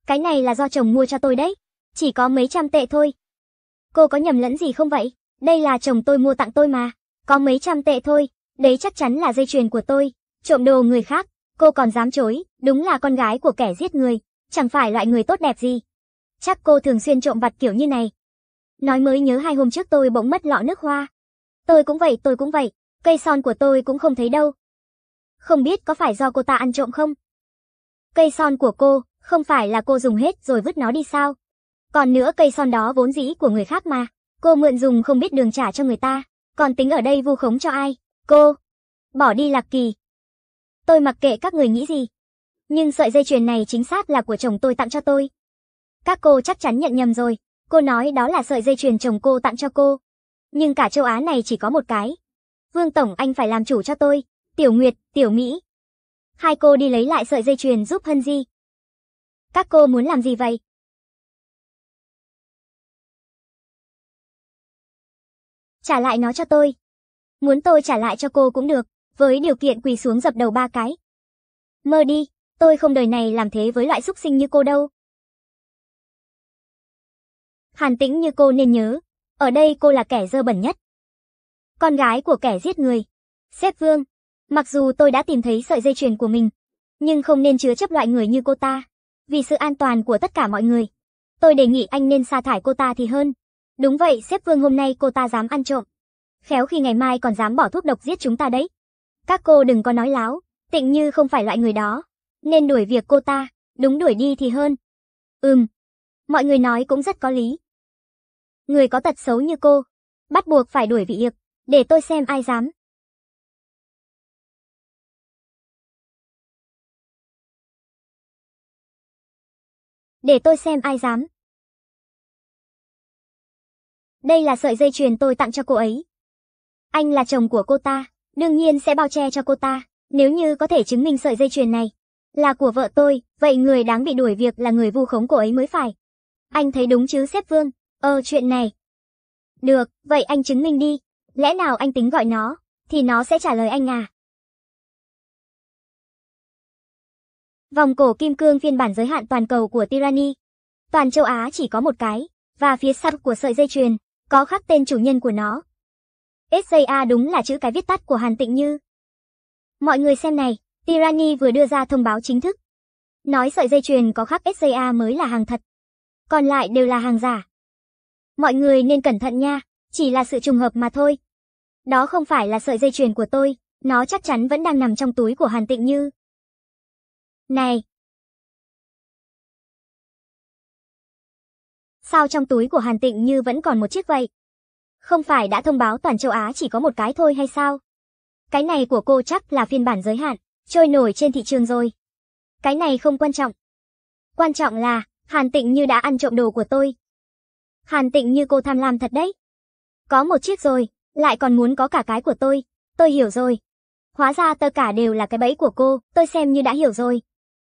Cái này là do chồng mua cho tôi đấy, chỉ có mấy trăm tệ thôi. Cô có nhầm lẫn gì không vậy? Đây là chồng tôi mua tặng tôi mà, có mấy trăm tệ thôi, đấy chắc chắn là dây chuyền của tôi, trộm đồ người khác, cô còn dám chối, đúng là con gái của kẻ giết người, chẳng phải loại người tốt đẹp gì. Chắc cô thường xuyên trộm vặt kiểu như này. Nói mới nhớ hai hôm trước tôi bỗng mất lọ nước hoa. Tôi cũng vậy, tôi cũng vậy, cây son của tôi cũng không thấy đâu. Không biết có phải do cô ta ăn trộm không? Cây son của cô, không phải là cô dùng hết rồi vứt nó đi sao? Còn nữa cây son đó vốn dĩ của người khác mà, cô mượn dùng không biết đường trả cho người ta, còn tính ở đây vu khống cho ai, cô. Bỏ đi lạc kỳ. Tôi mặc kệ các người nghĩ gì. Nhưng sợi dây chuyền này chính xác là của chồng tôi tặng cho tôi. Các cô chắc chắn nhận nhầm rồi, cô nói đó là sợi dây chuyền chồng cô tặng cho cô. Nhưng cả châu Á này chỉ có một cái. Vương Tổng anh phải làm chủ cho tôi, Tiểu Nguyệt, Tiểu Mỹ, Hai cô đi lấy lại sợi dây chuyền giúp Hân Di. Các cô muốn làm gì vậy? Trả lại nó cho tôi. Muốn tôi trả lại cho cô cũng được, với điều kiện quỳ xuống dập đầu ba cái. Mơ đi, tôi không đời này làm thế với loại súc sinh như cô đâu. Hàn tĩnh như cô nên nhớ, ở đây cô là kẻ dơ bẩn nhất. Con gái của kẻ giết người. Xếp vương, Mặc dù tôi đã tìm thấy sợi dây chuyền của mình, nhưng không nên chứa chấp loại người như cô ta. Vì sự an toàn của tất cả mọi người, tôi đề nghị anh nên sa thải cô ta thì hơn. Đúng vậy, xếp Vương hôm nay cô ta dám ăn trộm. Khéo khi ngày mai còn dám bỏ thuốc độc giết chúng ta đấy. Các cô đừng có nói láo, tịnh như không phải loại người đó. Nên đuổi việc cô ta, đúng đuổi đi thì hơn. Ừm, mọi người nói cũng rất có lý. Người có tật xấu như cô, bắt buộc phải đuổi vị hiệp, để tôi xem ai dám. Để tôi xem ai dám. Đây là sợi dây chuyền tôi tặng cho cô ấy. Anh là chồng của cô ta, đương nhiên sẽ bao che cho cô ta, nếu như có thể chứng minh sợi dây chuyền này là của vợ tôi, vậy người đáng bị đuổi việc là người vu khống cô ấy mới phải. Anh thấy đúng chứ xếp Vương? Ờ chuyện này. Được, vậy anh chứng minh đi. Lẽ nào anh tính gọi nó, thì nó sẽ trả lời anh à? Vòng cổ kim cương phiên bản giới hạn toàn cầu của Tyranny. Toàn châu Á chỉ có một cái, và phía sau của sợi dây chuyền, có khắc tên chủ nhân của nó. SJA đúng là chữ cái viết tắt của Hàn Tịnh Như. Mọi người xem này, Tyranny vừa đưa ra thông báo chính thức. Nói sợi dây chuyền có khắc SJA mới là hàng thật. Còn lại đều là hàng giả. Mọi người nên cẩn thận nha, chỉ là sự trùng hợp mà thôi. Đó không phải là sợi dây chuyền của tôi, nó chắc chắn vẫn đang nằm trong túi của Hàn Tịnh Như. Này! Sao trong túi của Hàn Tịnh như vẫn còn một chiếc vậy? Không phải đã thông báo toàn châu Á chỉ có một cái thôi hay sao? Cái này của cô chắc là phiên bản giới hạn, trôi nổi trên thị trường rồi. Cái này không quan trọng. Quan trọng là, Hàn Tịnh như đã ăn trộm đồ của tôi. Hàn Tịnh như cô tham lam thật đấy. Có một chiếc rồi, lại còn muốn có cả cái của tôi. Tôi hiểu rồi. Hóa ra tơ cả đều là cái bẫy của cô, tôi xem như đã hiểu rồi.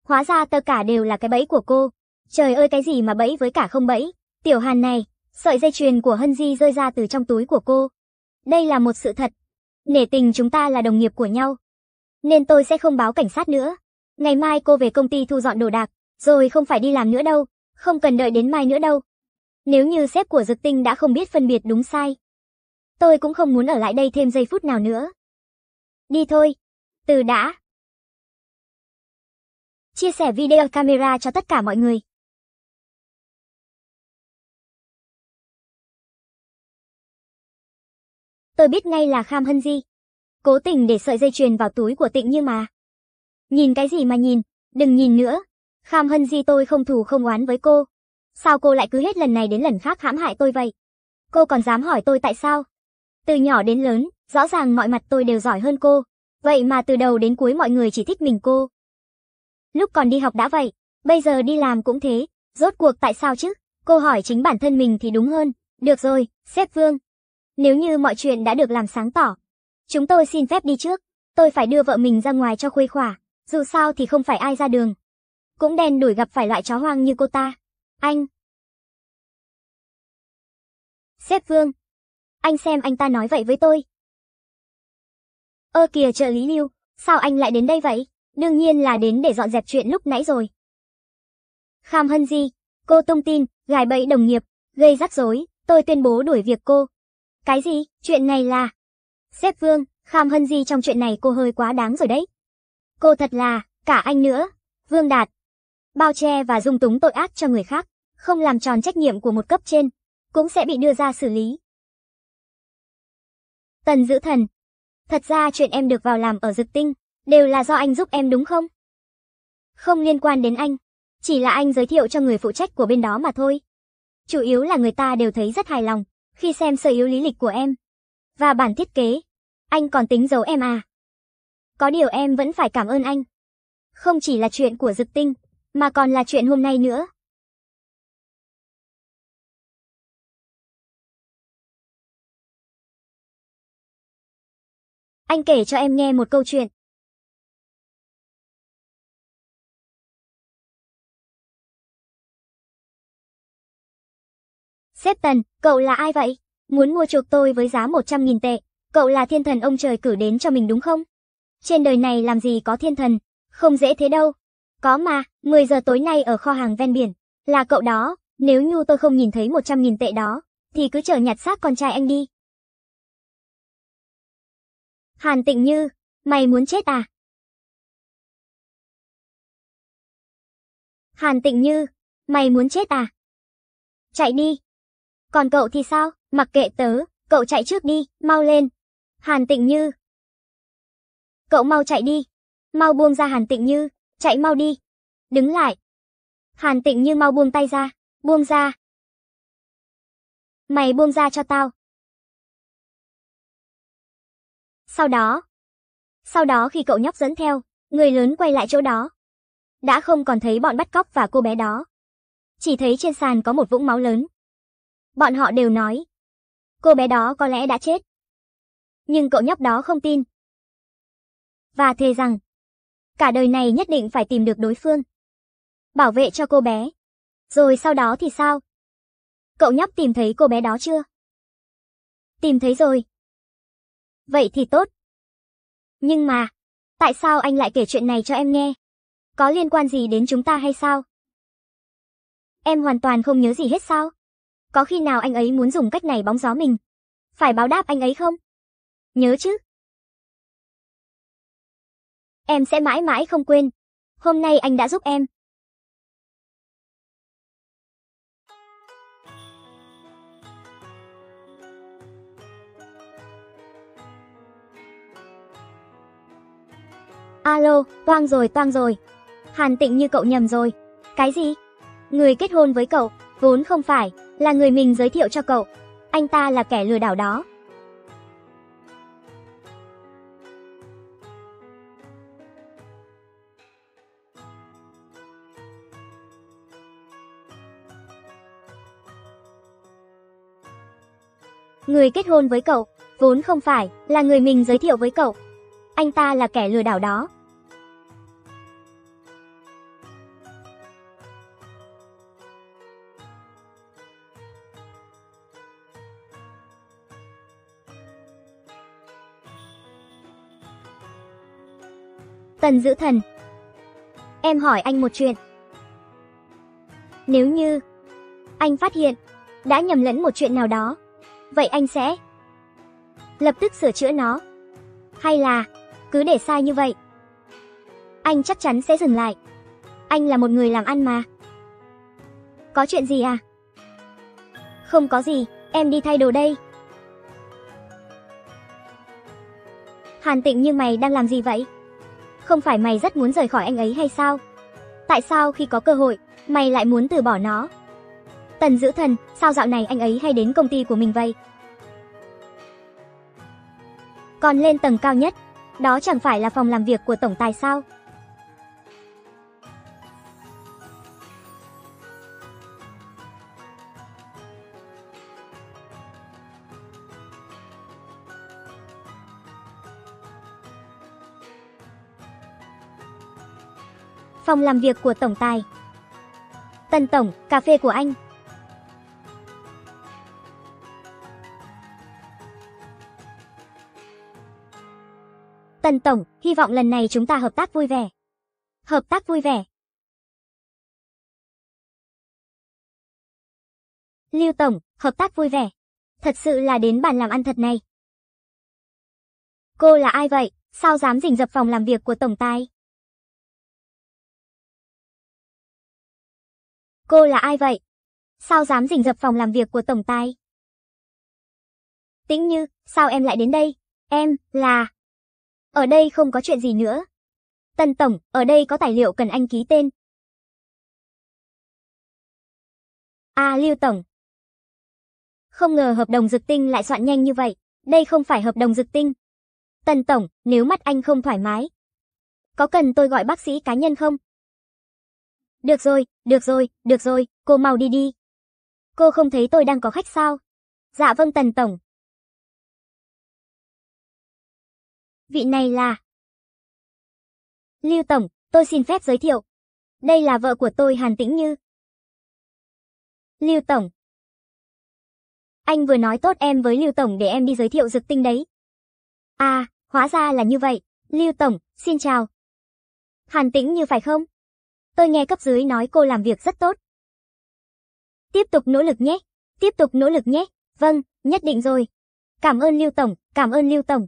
Hóa ra tất cả đều là cái bẫy của cô. Trời ơi cái gì mà bẫy với cả không bẫy. Tiểu Hàn này, sợi dây chuyền của Hân Di rơi ra từ trong túi của cô. Đây là một sự thật. Nể tình chúng ta là đồng nghiệp của nhau. Nên tôi sẽ không báo cảnh sát nữa. Ngày mai cô về công ty thu dọn đồ đạc, rồi không phải đi làm nữa đâu. Không cần đợi đến mai nữa đâu. Nếu như sếp của Dực Tinh đã không biết phân biệt đúng sai. Tôi cũng không muốn ở lại đây thêm giây phút nào nữa. Đi thôi. Từ đã chia sẻ video camera cho tất cả mọi người. Tôi biết ngay là Kham Hân Di. Cố tình để sợi dây chuyền vào túi của tịnh như mà. Nhìn cái gì mà nhìn, đừng nhìn nữa. Kham Hân Di tôi không thù không oán với cô. Sao cô lại cứ hết lần này đến lần khác hãm hại tôi vậy? Cô còn dám hỏi tôi tại sao? Từ nhỏ đến lớn, rõ ràng mọi mặt tôi đều giỏi hơn cô. Vậy mà từ đầu đến cuối mọi người chỉ thích mình cô lúc còn đi học đã vậy, bây giờ đi làm cũng thế, rốt cuộc tại sao chứ? Cô hỏi chính bản thân mình thì đúng hơn. Được rồi, sếp Vương. Nếu như mọi chuyện đã được làm sáng tỏ, chúng tôi xin phép đi trước, tôi phải đưa vợ mình ra ngoài cho khuây khỏa, dù sao thì không phải ai ra đường. Cũng đen đuổi gặp phải loại chó hoang như cô ta. Anh. Sếp Vương. Anh xem anh ta nói vậy với tôi. Ơ kìa trợ lý lưu, sao anh lại đến đây vậy? Đương nhiên là đến để dọn dẹp chuyện lúc nãy rồi. Kham Hân Di, cô tung tin, gài bẫy đồng nghiệp, gây rắc rối, tôi tuyên bố đuổi việc cô. Cái gì, chuyện này là... xếp Vương, Kham Hân Di trong chuyện này cô hơi quá đáng rồi đấy. Cô thật là, cả anh nữa, Vương Đạt. Bao che và dung túng tội ác cho người khác, không làm tròn trách nhiệm của một cấp trên, cũng sẽ bị đưa ra xử lý. Tần giữ thần. Thật ra chuyện em được vào làm ở dực tinh, Đều là do anh giúp em đúng không? Không liên quan đến anh, chỉ là anh giới thiệu cho người phụ trách của bên đó mà thôi. Chủ yếu là người ta đều thấy rất hài lòng khi xem sơ yếu lý lịch của em. Và bản thiết kế, anh còn tính giấu em à? Có điều em vẫn phải cảm ơn anh. Không chỉ là chuyện của Dực Tinh, mà còn là chuyện hôm nay nữa. Anh kể cho em nghe một câu chuyện. Xếp tần, cậu là ai vậy? Muốn mua chuộc tôi với giá 100.000 tệ. Cậu là thiên thần ông trời cử đến cho mình đúng không? Trên đời này làm gì có thiên thần, không dễ thế đâu. Có mà, 10 giờ tối nay ở kho hàng ven biển, là cậu đó, nếu như tôi không nhìn thấy 100.000 tệ đó, thì cứ chờ nhặt xác con trai anh đi. Hàn Tịnh Như, mày muốn chết à? Hàn Tịnh Như, mày muốn chết à? Chạy đi, còn cậu thì sao? Mặc kệ tớ, cậu chạy trước đi, mau lên. Hàn Tịnh Như. Cậu mau chạy đi. Mau buông ra Hàn Tịnh Như, chạy mau đi. Đứng lại. Hàn Tịnh Như mau buông tay ra, buông ra. Mày buông ra cho tao. Sau đó. Sau đó khi cậu nhóc dẫn theo, người lớn quay lại chỗ đó. Đã không còn thấy bọn bắt cóc và cô bé đó. Chỉ thấy trên sàn có một vũng máu lớn, bọn họ đều nói. Cô bé đó có lẽ đã chết. Nhưng cậu nhóc đó không tin. Và thề rằng, cả đời này nhất định phải tìm được đối phương. Bảo vệ cho cô bé. Rồi sau đó thì sao? Cậu nhóc tìm thấy cô bé đó chưa? Tìm thấy rồi. Vậy thì tốt. Nhưng mà, tại sao anh lại kể chuyện này cho em nghe? Có liên quan gì đến chúng ta hay sao? Em hoàn toàn không nhớ gì hết sao? Có khi nào anh ấy muốn dùng cách này bóng gió mình? Phải báo đáp anh ấy không? Nhớ chứ. Em sẽ mãi mãi không quên. Hôm nay anh đã giúp em. Alo, toang rồi, toang rồi. Hàn Tịnh như cậu nhầm rồi. Cái gì? Người kết hôn với cậu, vốn không phải, là người mình giới thiệu cho cậu. Anh ta là kẻ lừa đảo đó. Người kết hôn với cậu, vốn không phải là người mình giới thiệu với cậu. Anh ta là kẻ lừa đảo đó. Tần giữ thần. Em hỏi anh một chuyện. Nếu như anh phát hiện đã nhầm lẫn một chuyện nào đó, vậy anh sẽ lập tức sửa chữa nó. Hay là cứ để sai như vậy? Anh chắc chắn sẽ dừng lại. Anh là một người làm ăn mà. Có chuyện gì à? Không có gì, em đi thay đồ đây. Hàn Tịnh như mày đang làm gì vậy? Không phải mày rất muốn rời khỏi anh ấy hay sao? Tại sao khi có cơ hội, mày lại muốn từ bỏ nó? Tần giữ thần, sao dạo này anh ấy hay đến công ty của mình vậy? Còn lên tầng cao nhất, đó chẳng phải là phòng làm việc của tổng tài sao? Phòng làm việc của tổng tài. Tần tổng, cà phê của anh. Tần tổng, hy vọng lần này chúng ta hợp tác vui vẻ. Hợp tác vui vẻ. Lưu tổng, hợp tác vui vẻ. Thật sự là đến bàn làm ăn thật này. Cô là ai vậy? Sao dám rình rập phòng làm việc của tổng tài? Cô là ai vậy? Sao dám rình rập phòng làm việc của tổng tài? Tĩnh Như, sao em lại đến đây? Em, là... Ở đây không có chuyện gì nữa. Tân Tổng, ở đây có tài liệu cần anh ký tên. À, Lưu Tổng. Không ngờ hợp đồng dược tinh lại soạn nhanh như vậy. Đây không phải hợp đồng dược tinh. Tân Tổng, nếu mắt anh không thoải mái. Có cần tôi gọi bác sĩ cá nhân không? Được rồi, được rồi, được rồi, cô mau đi đi. Cô không thấy tôi đang có khách sao? Dạ vâng Tần Tổng. Vị này là... Lưu Tổng, tôi xin phép giới thiệu. Đây là vợ của tôi Hàn Tĩnh Như. Lưu Tổng. Anh vừa nói tốt em với Lưu Tổng để em đi giới thiệu dực tinh đấy. À, hóa ra là như vậy. Lưu Tổng, xin chào. Hàn Tĩnh Như phải không? Tôi nghe cấp dưới nói cô làm việc rất tốt. Tiếp tục nỗ lực nhé, tiếp tục nỗ lực nhé, vâng, nhất định rồi. Cảm ơn Lưu Tổng, cảm ơn Lưu Tổng.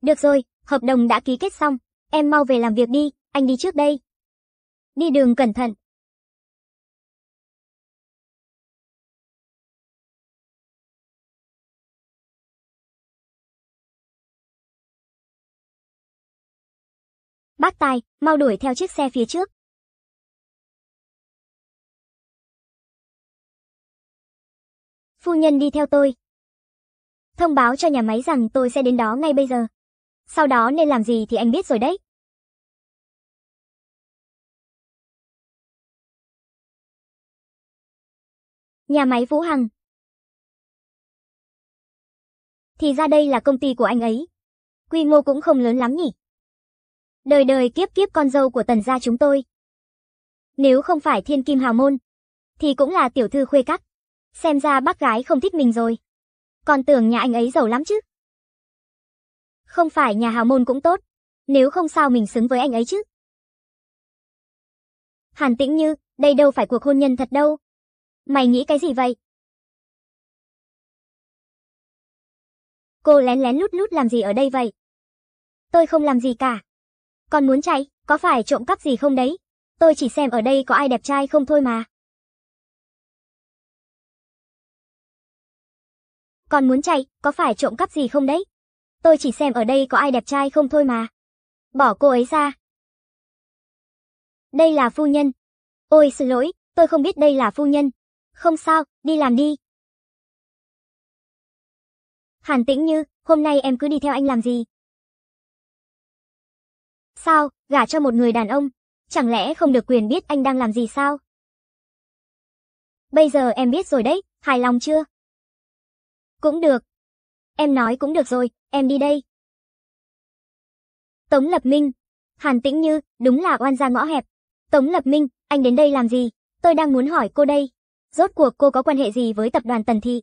Được rồi, hợp đồng đã ký kết xong, em mau về làm việc đi, anh đi trước đây. Đi đường cẩn thận, Bác tài, mau đuổi theo chiếc xe phía trước. Phu nhân đi theo tôi. Thông báo cho nhà máy rằng tôi sẽ đến đó ngay bây giờ. Sau đó nên làm gì thì anh biết rồi đấy. Nhà máy Vũ Hằng. Thì ra đây là công ty của anh ấy. Quy mô cũng không lớn lắm nhỉ đời đời kiếp kiếp con dâu của tần gia chúng tôi. Nếu không phải thiên kim hào môn, thì cũng là tiểu thư khuê cắt Xem ra bác gái không thích mình rồi. Còn tưởng nhà anh ấy giàu lắm chứ. Không phải nhà hào môn cũng tốt, nếu không sao mình xứng với anh ấy chứ. Hàn tĩnh như, đây đâu phải cuộc hôn nhân thật đâu. Mày nghĩ cái gì vậy? Cô lén lén lút lút làm gì ở đây vậy? Tôi không làm gì cả. Còn muốn chạy, có phải trộm cắp gì không đấy? Tôi chỉ xem ở đây có ai đẹp trai không thôi mà. Còn muốn chạy, có phải trộm cắp gì không đấy? Tôi chỉ xem ở đây có ai đẹp trai không thôi mà. Bỏ cô ấy ra. Đây là phu nhân. Ôi xin lỗi, tôi không biết đây là phu nhân. Không sao, đi làm đi. Hàn Tĩnh Như, hôm nay em cứ đi theo anh làm gì? Sao, gả cho một người đàn ông, chẳng lẽ không được quyền biết anh đang làm gì sao? Bây giờ em biết rồi đấy, hài lòng chưa? Cũng được. Em nói cũng được rồi, em đi đây. Tống Lập Minh. Hàn Tĩnh Như, đúng là oan gia ngõ hẹp. Tống Lập Minh, anh đến đây làm gì? Tôi đang muốn hỏi cô đây. Rốt cuộc cô có quan hệ gì với tập đoàn Tần Thị?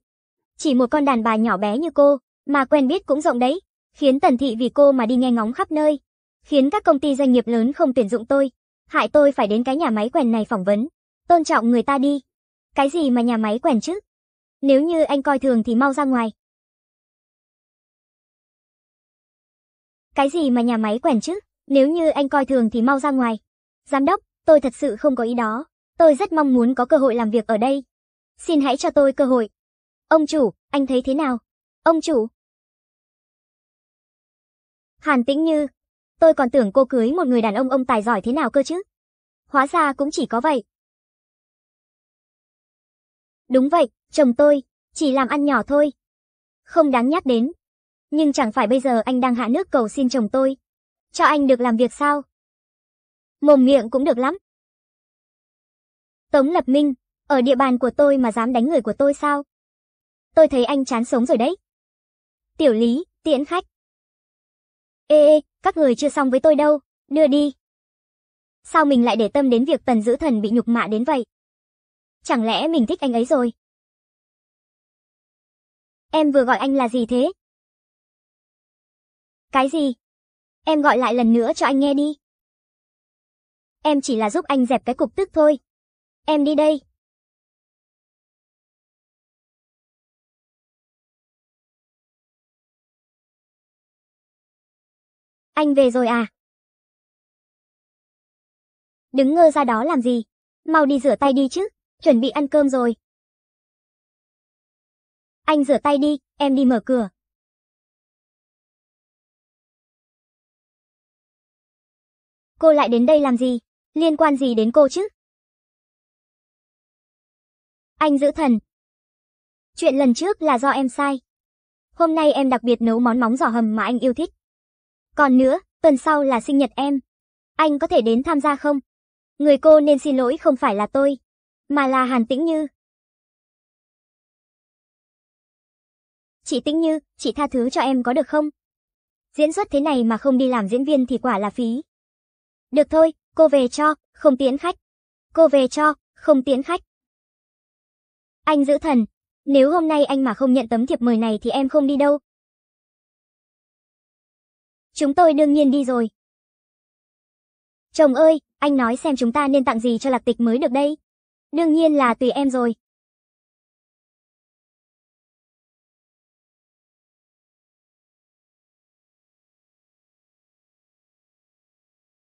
Chỉ một con đàn bà nhỏ bé như cô, mà quen biết cũng rộng đấy, khiến Tần Thị vì cô mà đi nghe ngóng khắp nơi khiến các công ty doanh nghiệp lớn không tuyển dụng tôi, hại tôi phải đến cái nhà máy quèn này phỏng vấn. Tôn trọng người ta đi. Cái gì mà nhà máy quèn chứ? Nếu như anh coi thường thì mau ra ngoài. Cái gì mà nhà máy quèn chứ? Nếu như anh coi thường thì mau ra ngoài. Giám đốc, tôi thật sự không có ý đó. Tôi rất mong muốn có cơ hội làm việc ở đây. Xin hãy cho tôi cơ hội. Ông chủ, anh thấy thế nào? Ông chủ. Hàn Tĩnh Như, Tôi còn tưởng cô cưới một người đàn ông ông tài giỏi thế nào cơ chứ. Hóa ra cũng chỉ có vậy. Đúng vậy, chồng tôi, chỉ làm ăn nhỏ thôi. Không đáng nhắc đến. Nhưng chẳng phải bây giờ anh đang hạ nước cầu xin chồng tôi. Cho anh được làm việc sao? Mồm miệng cũng được lắm. Tống Lập Minh, ở địa bàn của tôi mà dám đánh người của tôi sao? Tôi thấy anh chán sống rồi đấy. Tiểu Lý, tiễn khách. Ê ê, các người chưa xong với tôi đâu, đưa đi. Sao mình lại để tâm đến việc tần giữ thần bị nhục mạ đến vậy? Chẳng lẽ mình thích anh ấy rồi? Em vừa gọi anh là gì thế? Cái gì? Em gọi lại lần nữa cho anh nghe đi. Em chỉ là giúp anh dẹp cái cục tức thôi. Em đi đây. Anh về rồi à? Đứng ngơ ra đó làm gì? Mau đi rửa tay đi chứ, chuẩn bị ăn cơm rồi. Anh rửa tay đi, em đi mở cửa. Cô lại đến đây làm gì? Liên quan gì đến cô chứ? Anh giữ thần. Chuyện lần trước là do em sai. Hôm nay em đặc biệt nấu món móng giò hầm mà anh yêu thích. Còn nữa, tuần sau là sinh nhật em. Anh có thể đến tham gia không? Người cô nên xin lỗi không phải là tôi, mà là Hàn Tĩnh Như. Chị Tĩnh Như, chị tha thứ cho em có được không? Diễn xuất thế này mà không đi làm diễn viên thì quả là phí. Được thôi, cô về cho, không tiễn khách. Cô về cho, không tiễn khách. Anh giữ thần, nếu hôm nay anh mà không nhận tấm thiệp mời này thì em không đi đâu. Chúng tôi đương nhiên đi rồi. Chồng ơi, anh nói xem chúng ta nên tặng gì cho lạc tịch mới được đây. Đương nhiên là tùy em rồi.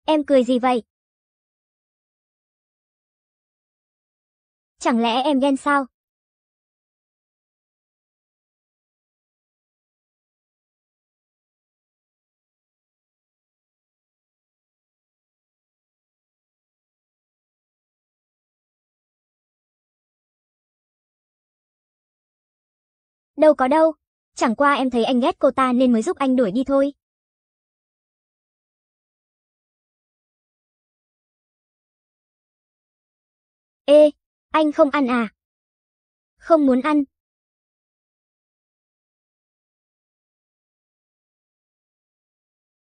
Em cười gì vậy? Chẳng lẽ em ghen sao? Đâu có đâu, chẳng qua em thấy anh ghét cô ta nên mới giúp anh đuổi đi thôi. Ê, anh không ăn à? Không muốn ăn.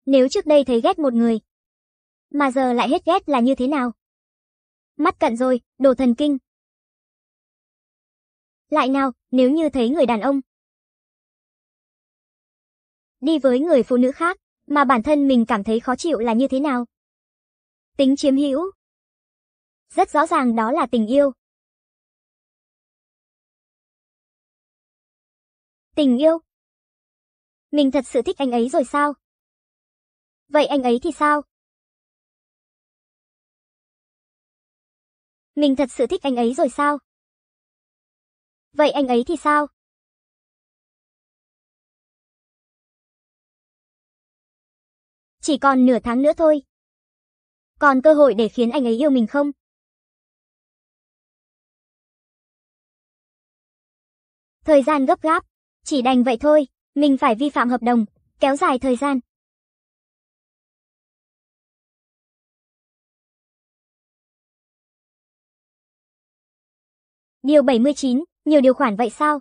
Nếu trước đây thấy ghét một người, mà giờ lại hết ghét là như thế nào? Mắt cận rồi, đồ thần kinh. Lại nào, nếu như thấy người đàn ông đi với người phụ nữ khác, mà bản thân mình cảm thấy khó chịu là như thế nào? Tính chiếm hữu. Rất rõ ràng đó là tình yêu. Tình yêu. Mình thật sự thích anh ấy rồi sao? Vậy anh ấy thì sao? Mình thật sự thích anh ấy rồi sao? Vậy anh ấy thì sao? Chỉ còn nửa tháng nữa thôi. Còn cơ hội để khiến anh ấy yêu mình không? Thời gian gấp gáp, chỉ đành vậy thôi, mình phải vi phạm hợp đồng, kéo dài thời gian. Điều 79 nhiều điều khoản vậy sao?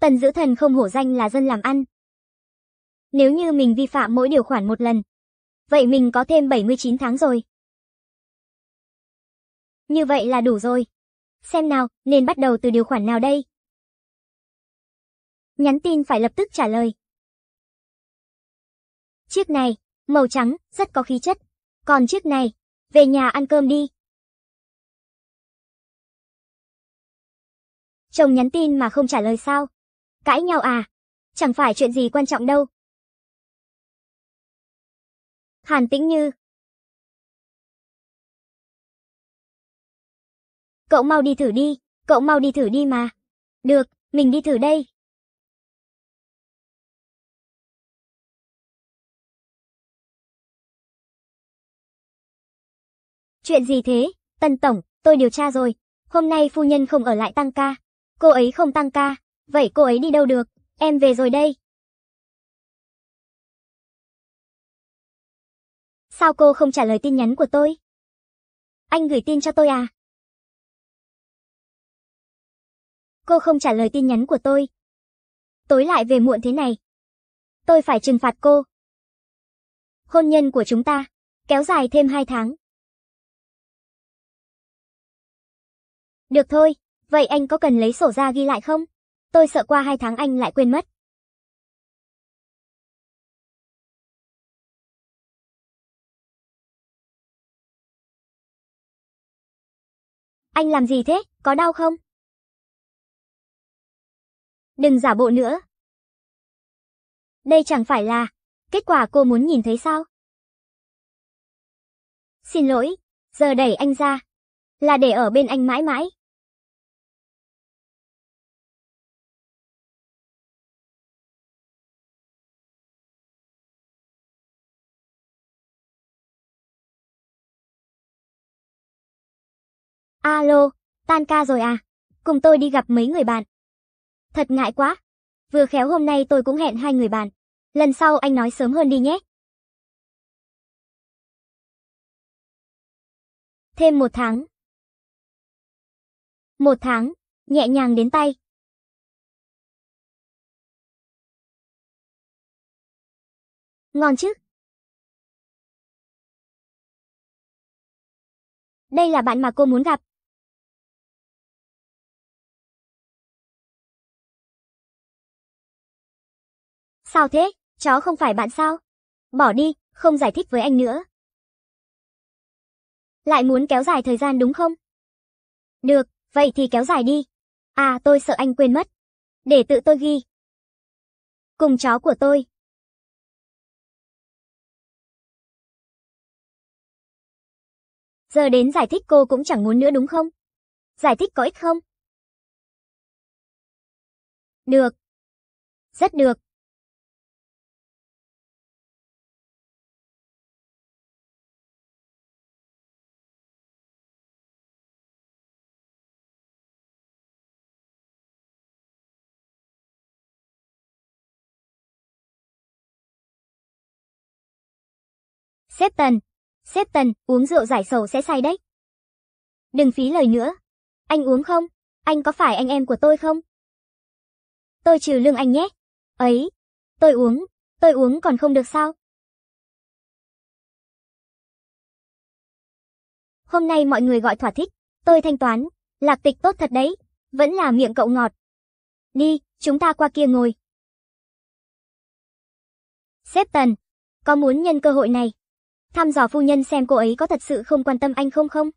Tần giữ thần không hổ danh là dân làm ăn. Nếu như mình vi phạm mỗi điều khoản một lần, vậy mình có thêm 79 tháng rồi. Như vậy là đủ rồi. Xem nào, nên bắt đầu từ điều khoản nào đây? Nhắn tin phải lập tức trả lời. Chiếc này, màu trắng, rất có khí chất. Còn chiếc này, về nhà ăn cơm đi. Chồng nhắn tin mà không trả lời sao? Cãi nhau à? Chẳng phải chuyện gì quan trọng đâu. Hàn Tĩnh Như Cậu mau đi thử đi, cậu mau đi thử đi mà. Được, mình đi thử đây. Chuyện gì thế? Tân Tổng, tôi điều tra rồi. Hôm nay phu nhân không ở lại tăng ca. Cô ấy không tăng ca, vậy cô ấy đi đâu được, em về rồi đây. Sao cô không trả lời tin nhắn của tôi? Anh gửi tin cho tôi à? Cô không trả lời tin nhắn của tôi. Tối lại về muộn thế này. Tôi phải trừng phạt cô. Hôn nhân của chúng ta, kéo dài thêm 2 tháng. Được thôi, Vậy anh có cần lấy sổ ra ghi lại không? Tôi sợ qua hai tháng anh lại quên mất. Anh làm gì thế, có đau không? Đừng giả bộ nữa. Đây chẳng phải là kết quả cô muốn nhìn thấy sao? Xin lỗi, giờ đẩy anh ra. Là để ở bên anh mãi mãi. Alo, tan ca rồi à? Cùng tôi đi gặp mấy người bạn. Thật ngại quá. Vừa khéo hôm nay tôi cũng hẹn hai người bạn. Lần sau anh nói sớm hơn đi nhé. Thêm một tháng. Một tháng, nhẹ nhàng đến tay. Ngon chứ? Đây là bạn mà cô muốn gặp. Sao thế, chó không phải bạn sao? Bỏ đi, không giải thích với anh nữa. Lại muốn kéo dài thời gian đúng không? Được, vậy thì kéo dài đi. À tôi sợ anh quên mất. Để tự tôi ghi. Cùng chó của tôi. Giờ đến giải thích cô cũng chẳng muốn nữa đúng không? Giải thích có ích không? Được. Rất được. Xếp tần. Xếp tần, uống rượu giải sầu sẽ say đấy. Đừng phí lời nữa. Anh uống không? Anh có phải anh em của tôi không? Tôi trừ lương anh nhé. Ấy, tôi uống, tôi uống còn không được sao? Hôm nay mọi người gọi thỏa thích, tôi thanh toán, lạc tịch tốt thật đấy, vẫn là miệng cậu ngọt. Đi, chúng ta qua kia ngồi. Xếp tần, có muốn nhân cơ hội này, thăm dò phu nhân xem cô ấy có thật sự không quan tâm anh không không.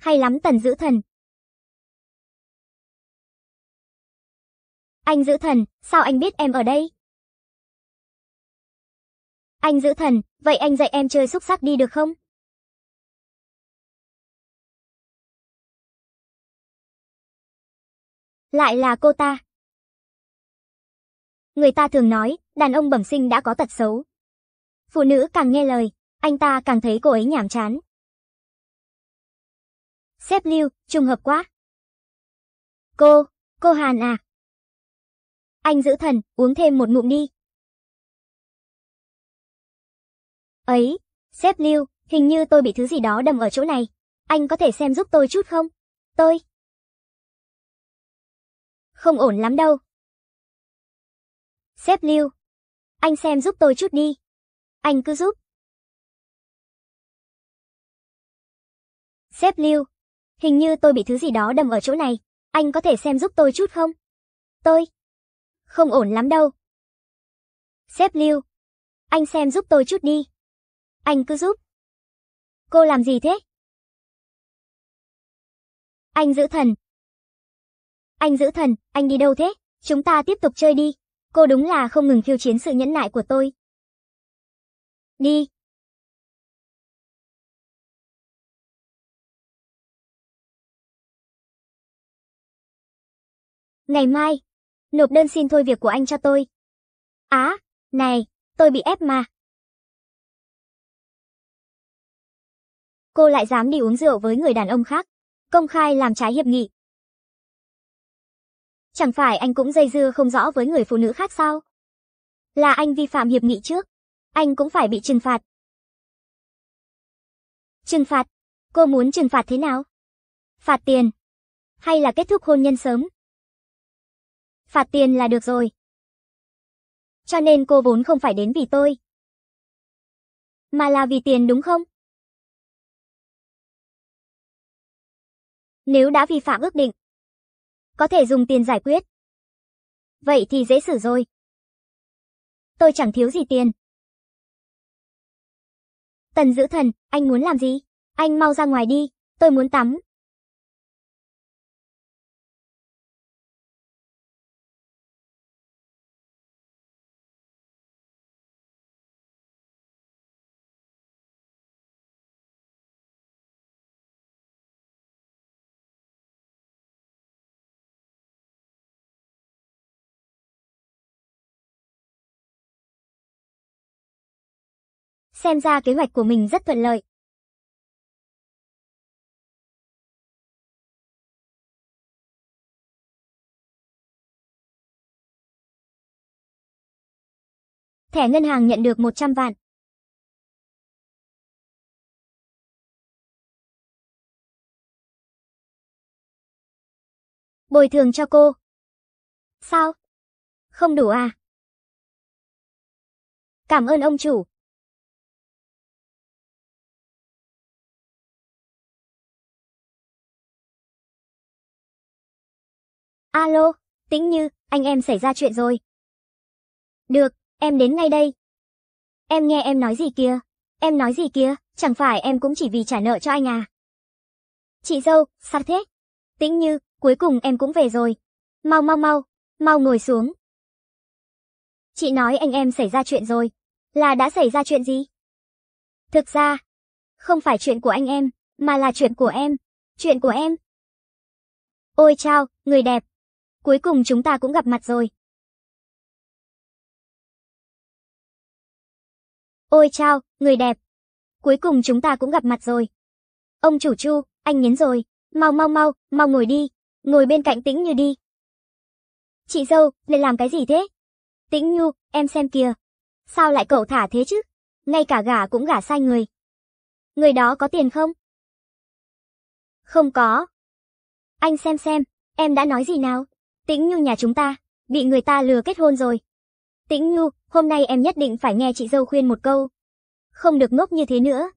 Hay lắm tần giữ thần, Anh giữ thần, sao anh biết em ở đây? Anh giữ thần, vậy anh dạy em chơi xúc sắc đi được không? Lại là cô ta. Người ta thường nói, đàn ông bẩm sinh đã có tật xấu. Phụ nữ càng nghe lời, anh ta càng thấy cô ấy nhảm chán. Xếp lưu, trùng hợp quá. Cô, cô Hàn à, anh giữ thần, uống thêm một ngụm đi. Ấy, sếp Lưu, hình như tôi bị thứ gì đó đầm ở chỗ này. Anh có thể xem giúp tôi chút không? Tôi. Không ổn lắm đâu. Sếp Lưu. Anh xem giúp tôi chút đi. Anh cứ giúp. Sếp Lưu. Hình như tôi bị thứ gì đó đầm ở chỗ này. Anh có thể xem giúp tôi chút không? Tôi. Không ổn lắm đâu. Sếp Lưu, anh xem giúp tôi chút đi. Anh cứ giúp. Cô làm gì thế? Anh giữ thần. Anh giữ thần, anh đi đâu thế? Chúng ta tiếp tục chơi đi. Cô đúng là không ngừng khiêu chiến sự nhẫn nại của tôi. Đi. Ngày mai, Nộp đơn xin thôi việc của anh cho tôi. Á, này, tôi bị ép mà. Cô lại dám đi uống rượu với người đàn ông khác, công khai làm trái hiệp nghị. Chẳng phải anh cũng dây dưa không rõ với người phụ nữ khác sao? Là anh vi phạm hiệp nghị trước, anh cũng phải bị trừng phạt. Trừng phạt? Cô muốn trừng phạt thế nào? Phạt tiền? Hay là kết thúc hôn nhân sớm? phạt tiền là được rồi. Cho nên cô vốn không phải đến vì tôi. Mà là vì tiền đúng không? Nếu đã vi phạm ước định, có thể dùng tiền giải quyết. Vậy thì dễ xử rồi. Tôi chẳng thiếu gì tiền. Tần giữ thần, anh muốn làm gì? Anh mau ra ngoài đi, tôi muốn tắm. xem ra kế hoạch của mình rất thuận lợi. Thẻ ngân hàng nhận được 100 vạn. Bồi thường cho cô. Sao? Không đủ à? Cảm ơn ông chủ. Alo, Tĩnh Như, anh em xảy ra chuyện rồi. Được, em đến ngay đây. Em nghe em nói gì kia? Em nói gì kia, chẳng phải em cũng chỉ vì trả nợ cho anh à? Chị dâu, sao thế? Tĩnh Như, cuối cùng em cũng về rồi. Mau mau mau, mau ngồi xuống. Chị nói anh em xảy ra chuyện rồi. Là đã xảy ra chuyện gì? Thực ra, không phải chuyện của anh em, mà là chuyện của em. Chuyện của em. Ôi chao, người đẹp, Cuối cùng chúng ta cũng gặp mặt rồi. Ôi chao, người đẹp. Cuối cùng chúng ta cũng gặp mặt rồi. Ông chủ chu, anh nhến rồi. Mau mau mau, mau ngồi đi. Ngồi bên cạnh tĩnh như đi. Chị dâu, lại làm cái gì thế? Tĩnh Nhu, em xem kìa. Sao lại cậu thả thế chứ? Ngay cả gả cũng gả sai người. Người đó có tiền không? Không có. Anh xem xem, em đã nói gì nào? Tĩnh Nhu nhà chúng ta, bị người ta lừa kết hôn rồi. Tĩnh Nhu, hôm nay em nhất định phải nghe chị dâu khuyên một câu. Không được ngốc như thế nữa.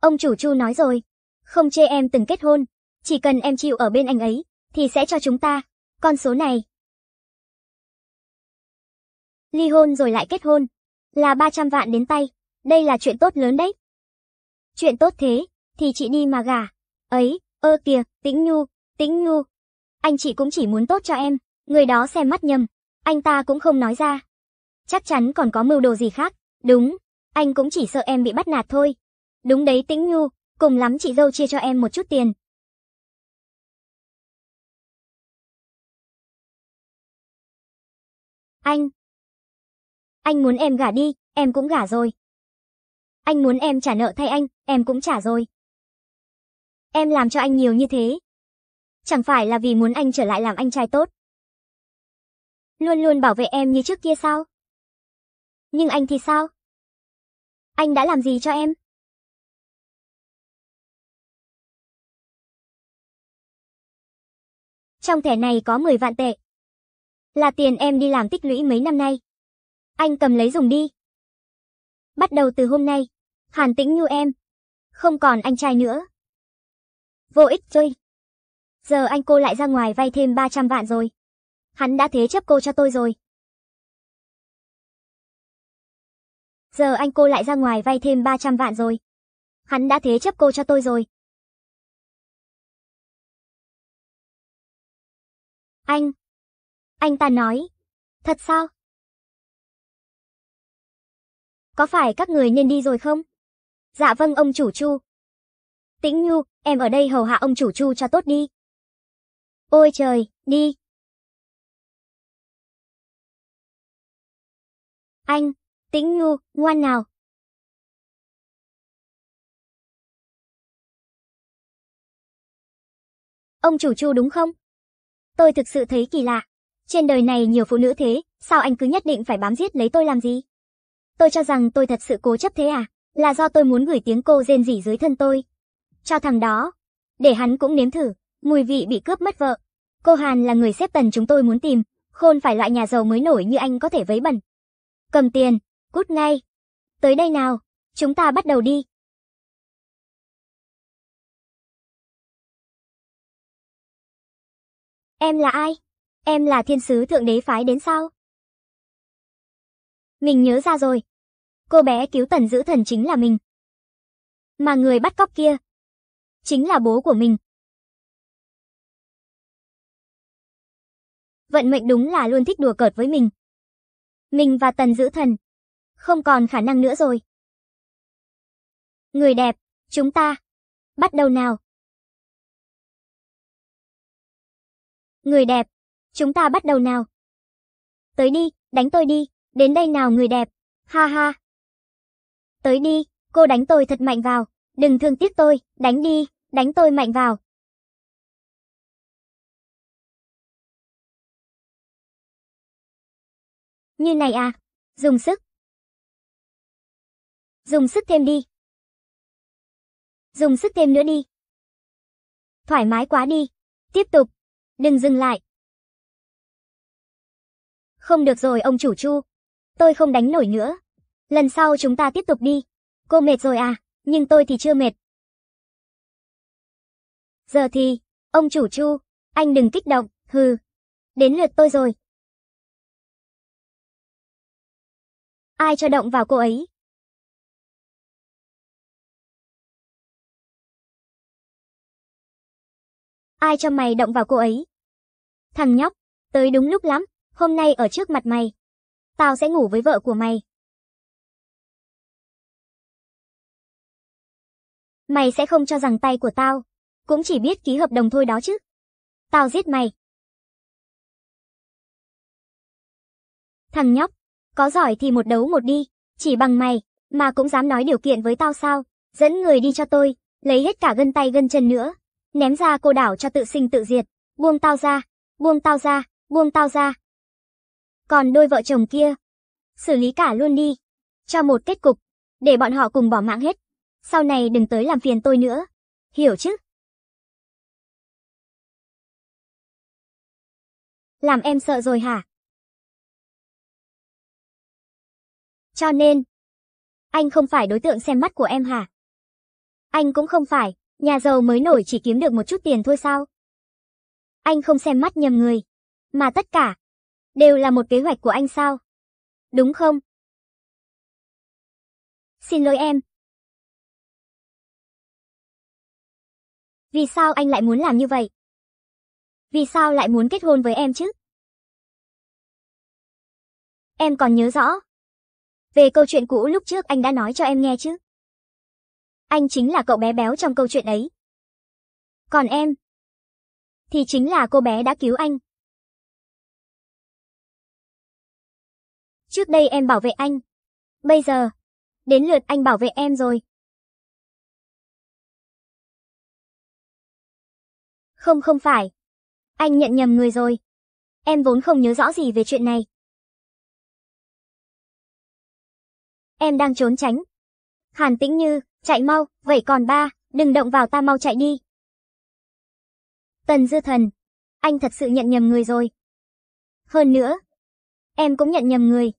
Ông chủ Chu nói rồi, không chê em từng kết hôn, chỉ cần em chịu ở bên anh ấy, thì sẽ cho chúng ta, con số này. Ly hôn rồi lại kết hôn, là 300 vạn đến tay, đây là chuyện tốt lớn đấy. Chuyện tốt thế, thì chị đi mà gả. Ấy, ơ kìa, Tĩnh Nhu, Tĩnh Nhu. Anh chị cũng chỉ muốn tốt cho em. Người đó xem mắt nhầm, anh ta cũng không nói ra. Chắc chắn còn có mưu đồ gì khác, đúng, anh cũng chỉ sợ em bị bắt nạt thôi. Đúng đấy Tĩnh Nhu, cùng lắm chị dâu chia cho em một chút tiền. Anh, anh muốn em gả đi, em cũng gả rồi. Anh muốn em trả nợ thay anh, em cũng trả rồi. Em làm cho anh nhiều như thế. Chẳng phải là vì muốn anh trở lại làm anh trai tốt. Luôn luôn bảo vệ em như trước kia sao? Nhưng anh thì sao? Anh đã làm gì cho em? Trong thẻ này có 10 vạn tệ. Là tiền em đi làm tích lũy mấy năm nay. Anh cầm lấy dùng đi. Bắt đầu từ hôm nay, Hàn Tĩnh như em. Không còn anh trai nữa. Vô ích rồi. Giờ anh cô lại ra ngoài vay thêm 300 vạn rồi. Hắn đã thế chấp cô cho tôi rồi. Giờ anh cô lại ra ngoài vay thêm 300 vạn rồi. Hắn đã thế chấp cô cho tôi rồi. Anh. Anh ta nói. Thật sao? Có phải các người nên đi rồi không? Dạ vâng ông chủ Chu. Tĩnh Nhu, em ở đây hầu hạ ông chủ Chu cho tốt đi. Ôi trời, đi, Anh, Tĩnh Nhu, ngoan nào. Ông chủ Chu đúng không? Tôi thực sự thấy kỳ lạ. Trên đời này nhiều phụ nữ thế, sao anh cứ nhất định phải bám giết lấy tôi làm gì? Tôi cho rằng tôi thật sự cố chấp thế à? Là do tôi muốn gửi tiếng cô rên rỉ dưới thân tôi. Cho thằng đó. Để hắn cũng nếm thử, mùi vị bị cướp mất vợ. Cô Hàn là người xếp tần chúng tôi muốn tìm, khôn phải loại nhà giàu mới nổi như anh có thể vấy bẩn. Cầm tiền, cút ngay. Tới đây nào, chúng ta bắt đầu đi. Em là ai? Em là thiên sứ thượng đế phái đến sao? Mình nhớ ra rồi. Cô bé cứu tần giữ thần chính là mình. Mà người bắt cóc kia. Chính là bố của mình. Vận mệnh đúng là luôn thích đùa cợt với mình. Mình và tần giữ thần. Không còn khả năng nữa rồi. Người đẹp, chúng ta. Bắt đầu nào. Người đẹp, chúng ta bắt đầu nào. Tới đi, đánh tôi đi, đến đây nào người đẹp. Ha ha. Tới đi, cô đánh tôi thật mạnh vào, đừng thương tiếc tôi, đánh đi, đánh tôi mạnh vào. Như này à? Dùng sức. Dùng sức thêm đi. Dùng sức thêm nữa đi. Thoải mái quá đi. Tiếp tục. Đừng dừng lại. Không được rồi ông chủ Chu. Tôi không đánh nổi nữa. Lần sau chúng ta tiếp tục đi. Cô mệt rồi à, nhưng tôi thì chưa mệt. Giờ thì, ông chủ Chu, anh đừng kích động, hừ. Đến lượt tôi rồi. Ai cho động vào cô ấy? Ai cho mày động vào cô ấy? Thằng nhóc, tới đúng lúc lắm, hôm nay ở trước mặt mày. Tao sẽ ngủ với vợ của mày. Mày sẽ không cho rằng tay của tao, cũng chỉ biết ký hợp đồng thôi đó chứ. Tao giết mày. Thằng nhóc, có giỏi thì một đấu một đi, chỉ bằng mày, mà cũng dám nói điều kiện với tao sao, dẫn người đi cho tôi, lấy hết cả gân tay gân chân nữa, ném ra cô đảo cho tự sinh tự diệt, buông tao ra, buông tao ra, buông tao ra. Còn đôi vợ chồng kia, xử lý cả luôn đi, cho một kết cục, để bọn họ cùng bỏ mạng hết, sau này đừng tới làm phiền tôi nữa, hiểu chứ? Làm em sợ rồi hả? Cho nên, anh không phải đối tượng xem mắt của em hả? Anh cũng không phải, nhà giàu mới nổi chỉ kiếm được một chút tiền thôi sao? Anh không xem mắt nhầm người, mà tất cả đều là một kế hoạch của anh sao? Đúng không? Xin lỗi em. Vì sao anh lại muốn làm như vậy? Vì sao lại muốn kết hôn với em chứ? Em còn nhớ rõ, về câu chuyện cũ lúc trước anh đã nói cho em nghe chứ. Anh chính là cậu bé béo trong câu chuyện ấy. Còn em? Thì chính là cô bé đã cứu anh. Trước đây em bảo vệ anh. Bây giờ, đến lượt anh bảo vệ em rồi. Không không phải. Anh nhận nhầm người rồi. Em vốn không nhớ rõ gì về chuyện này. em đang trốn tránh. Hàn Tĩnh Như, chạy mau, vậy còn ba, đừng động vào ta mau chạy đi. Tần Dư Thần, anh thật sự nhận nhầm người rồi. Hơn nữa, em cũng nhận nhầm người.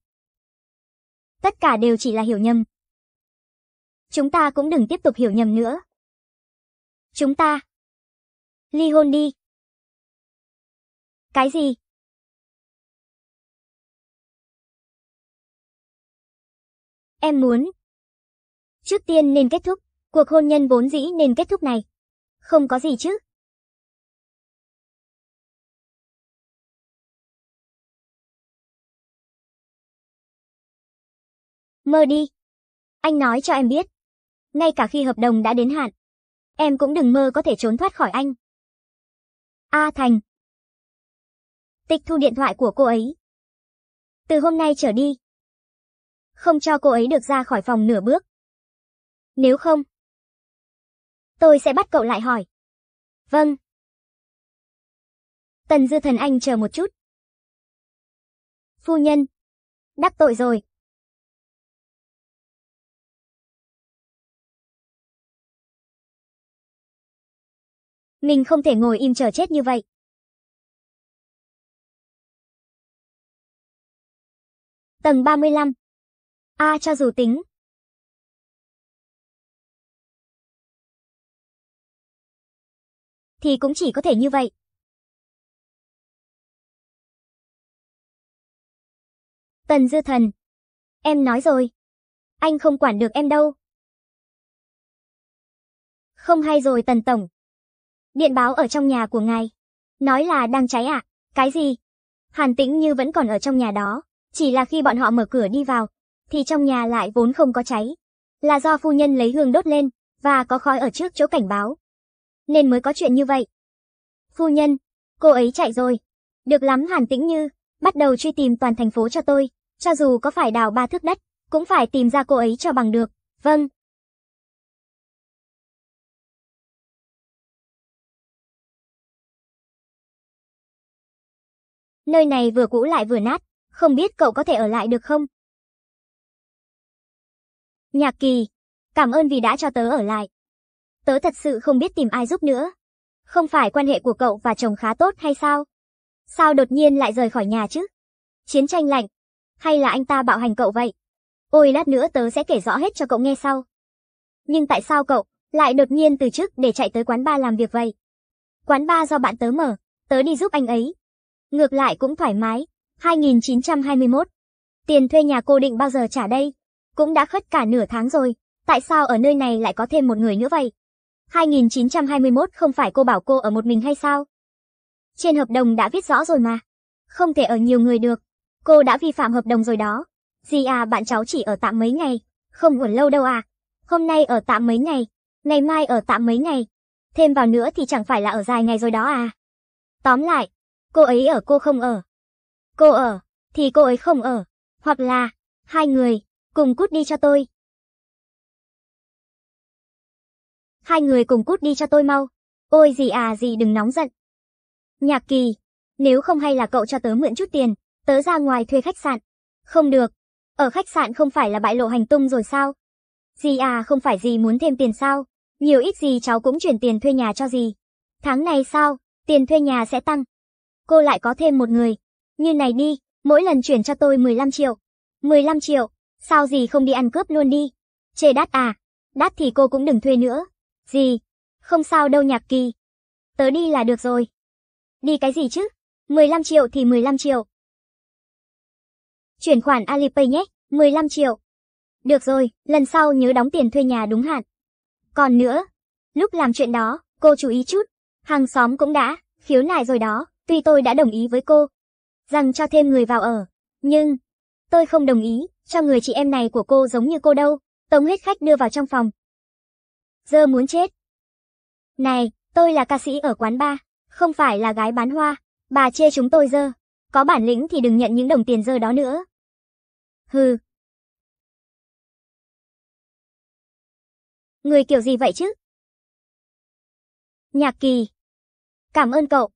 Tất cả đều chỉ là hiểu nhầm. Chúng ta cũng đừng tiếp tục hiểu nhầm nữa. Chúng ta ly hôn đi. Cái gì? Em muốn. Trước tiên nên kết thúc, cuộc hôn nhân vốn dĩ nên kết thúc này. Không có gì chứ. Mơ đi. Anh nói cho em biết. Ngay cả khi hợp đồng đã đến hạn, em cũng đừng mơ có thể trốn thoát khỏi anh. A Thành Tịch thu điện thoại của cô ấy. Từ hôm nay trở đi, không cho cô ấy được ra khỏi phòng nửa bước. Nếu không, tôi sẽ bắt cậu lại hỏi. Vâng. Tần Dư Thần Anh chờ một chút. Phu nhân, đắc tội rồi. Mình không thể ngồi im chờ chết như vậy. Tầng 35 A cho dù tính thì cũng chỉ có thể như vậy. Tần Dư Thần. Em nói rồi. Anh không quản được em đâu. Không hay rồi Tần Tổng. Điện báo ở trong nhà của ngài. Nói là đang cháy ạ. À? Cái gì? Hàn Tĩnh Như vẫn còn ở trong nhà đó. Chỉ là khi bọn họ mở cửa đi vào, thì trong nhà lại vốn không có cháy. Là do phu nhân lấy hương đốt lên, và có khói ở trước chỗ cảnh báo. Nên mới có chuyện như vậy. Phu nhân, cô ấy chạy rồi. Được lắm Hàn Tĩnh Như, bắt đầu truy tìm toàn thành phố cho tôi, cho dù có phải đào ba thước đất, cũng phải tìm ra cô ấy cho bằng được, vâng. Nơi này vừa cũ lại vừa nát, không biết cậu có thể ở lại được không? Nhạc kỳ, cảm ơn vì đã cho tớ ở lại. Tớ thật sự không biết tìm ai giúp nữa. Không phải quan hệ của cậu và chồng khá tốt hay sao? Sao đột nhiên lại rời khỏi nhà chứ? Chiến tranh lạnh. Hay là anh ta bạo hành cậu vậy? Ôi lát nữa tớ sẽ kể rõ hết cho cậu nghe sau. Nhưng tại sao cậu lại đột nhiên từ chức để chạy tới quán ba làm việc vậy? Quán ba do bạn tớ mở, tớ đi giúp anh ấy. Ngược lại cũng thoải mái. 2921. Tiền thuê nhà cô định bao giờ trả đây? Cũng đã khất cả nửa tháng rồi, tại sao ở nơi này lại có thêm một người nữa vậy? 2921 không phải cô bảo cô ở một mình hay sao? Trên hợp đồng đã viết rõ rồi mà. Không thể ở nhiều người được. Cô đã vi phạm hợp đồng rồi đó. Gì à bạn cháu chỉ ở tạm mấy ngày, không ở lâu đâu à. Hôm nay ở tạm mấy ngày, ngày mai ở tạm mấy ngày. Thêm vào nữa thì chẳng phải là ở dài ngày rồi đó à. Tóm lại, cô ấy ở cô không ở. Cô ở, thì cô ấy không ở. Hoặc là, hai người, Cùng cút đi cho tôi. Hai người cùng cút đi cho tôi mau. Ôi gì à gì đừng nóng giận. Nhạc kỳ, nếu không hay là cậu cho tớ mượn chút tiền, tớ ra ngoài thuê khách sạn. Không được, ở khách sạn không phải là bại lộ hành tung rồi sao? gì à không phải gì muốn thêm tiền sao? Nhiều ít gì cháu cũng chuyển tiền thuê nhà cho gì. Tháng này sao, tiền thuê nhà sẽ tăng. Cô lại có thêm một người. Như này đi, mỗi lần chuyển cho tôi 15 triệu. 15 triệu, Sao gì không đi ăn cướp luôn đi? Chê đắt à? Đắt thì cô cũng đừng thuê nữa. Gì? Không sao đâu nhạc kỳ. Tớ đi là được rồi. Đi cái gì chứ? 15 triệu thì 15 triệu. Chuyển khoản Alipay nhé, 15 triệu. Được rồi, lần sau nhớ đóng tiền thuê nhà đúng hạn. Còn nữa, lúc làm chuyện đó, cô chú ý chút. Hàng xóm cũng đã, khiếu nại rồi đó, tuy tôi đã đồng ý với cô. Rằng cho thêm người vào ở. Nhưng, tôi không đồng ý, cho người chị em này của cô giống như cô đâu, tống hết khách đưa vào trong phòng. giờ muốn chết. Này, tôi là ca sĩ ở quán bar, không phải là gái bán hoa, bà chê chúng tôi giờ có bản lĩnh thì đừng nhận những đồng tiền giờ đó nữa. Hừ. Người kiểu gì vậy chứ? Nhạc kỳ. Cảm ơn cậu.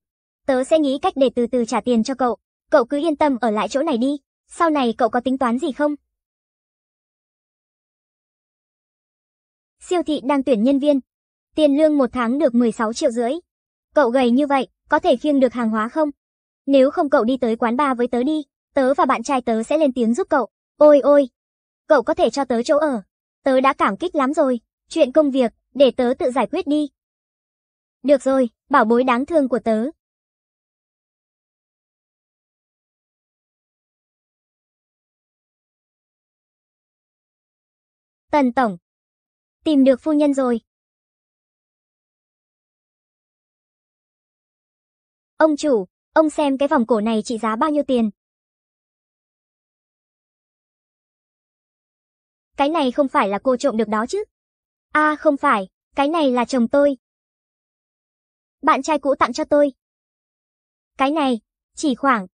Tớ sẽ nghĩ cách để từ từ trả tiền cho cậu, cậu cứ yên tâm ở lại chỗ này đi. Sau này cậu có tính toán gì không? Siêu thị đang tuyển nhân viên. Tiền lương một tháng được 16 triệu rưỡi. Cậu gầy như vậy, có thể khiêng được hàng hóa không? Nếu không cậu đi tới quán bar với tớ đi, tớ và bạn trai tớ sẽ lên tiếng giúp cậu. Ôi ôi, cậu có thể cho tớ chỗ ở. Tớ đã cảm kích lắm rồi, chuyện công việc, để tớ tự giải quyết đi. Được rồi, bảo bối đáng thương của tớ, Tần Tổng. Tìm được phu nhân rồi. Ông chủ, ông xem cái vòng cổ này trị giá bao nhiêu tiền. Cái này không phải là cô trộm được đó chứ. À không phải, cái này là chồng tôi. Bạn trai cũ tặng cho tôi. Cái này, chỉ khoảng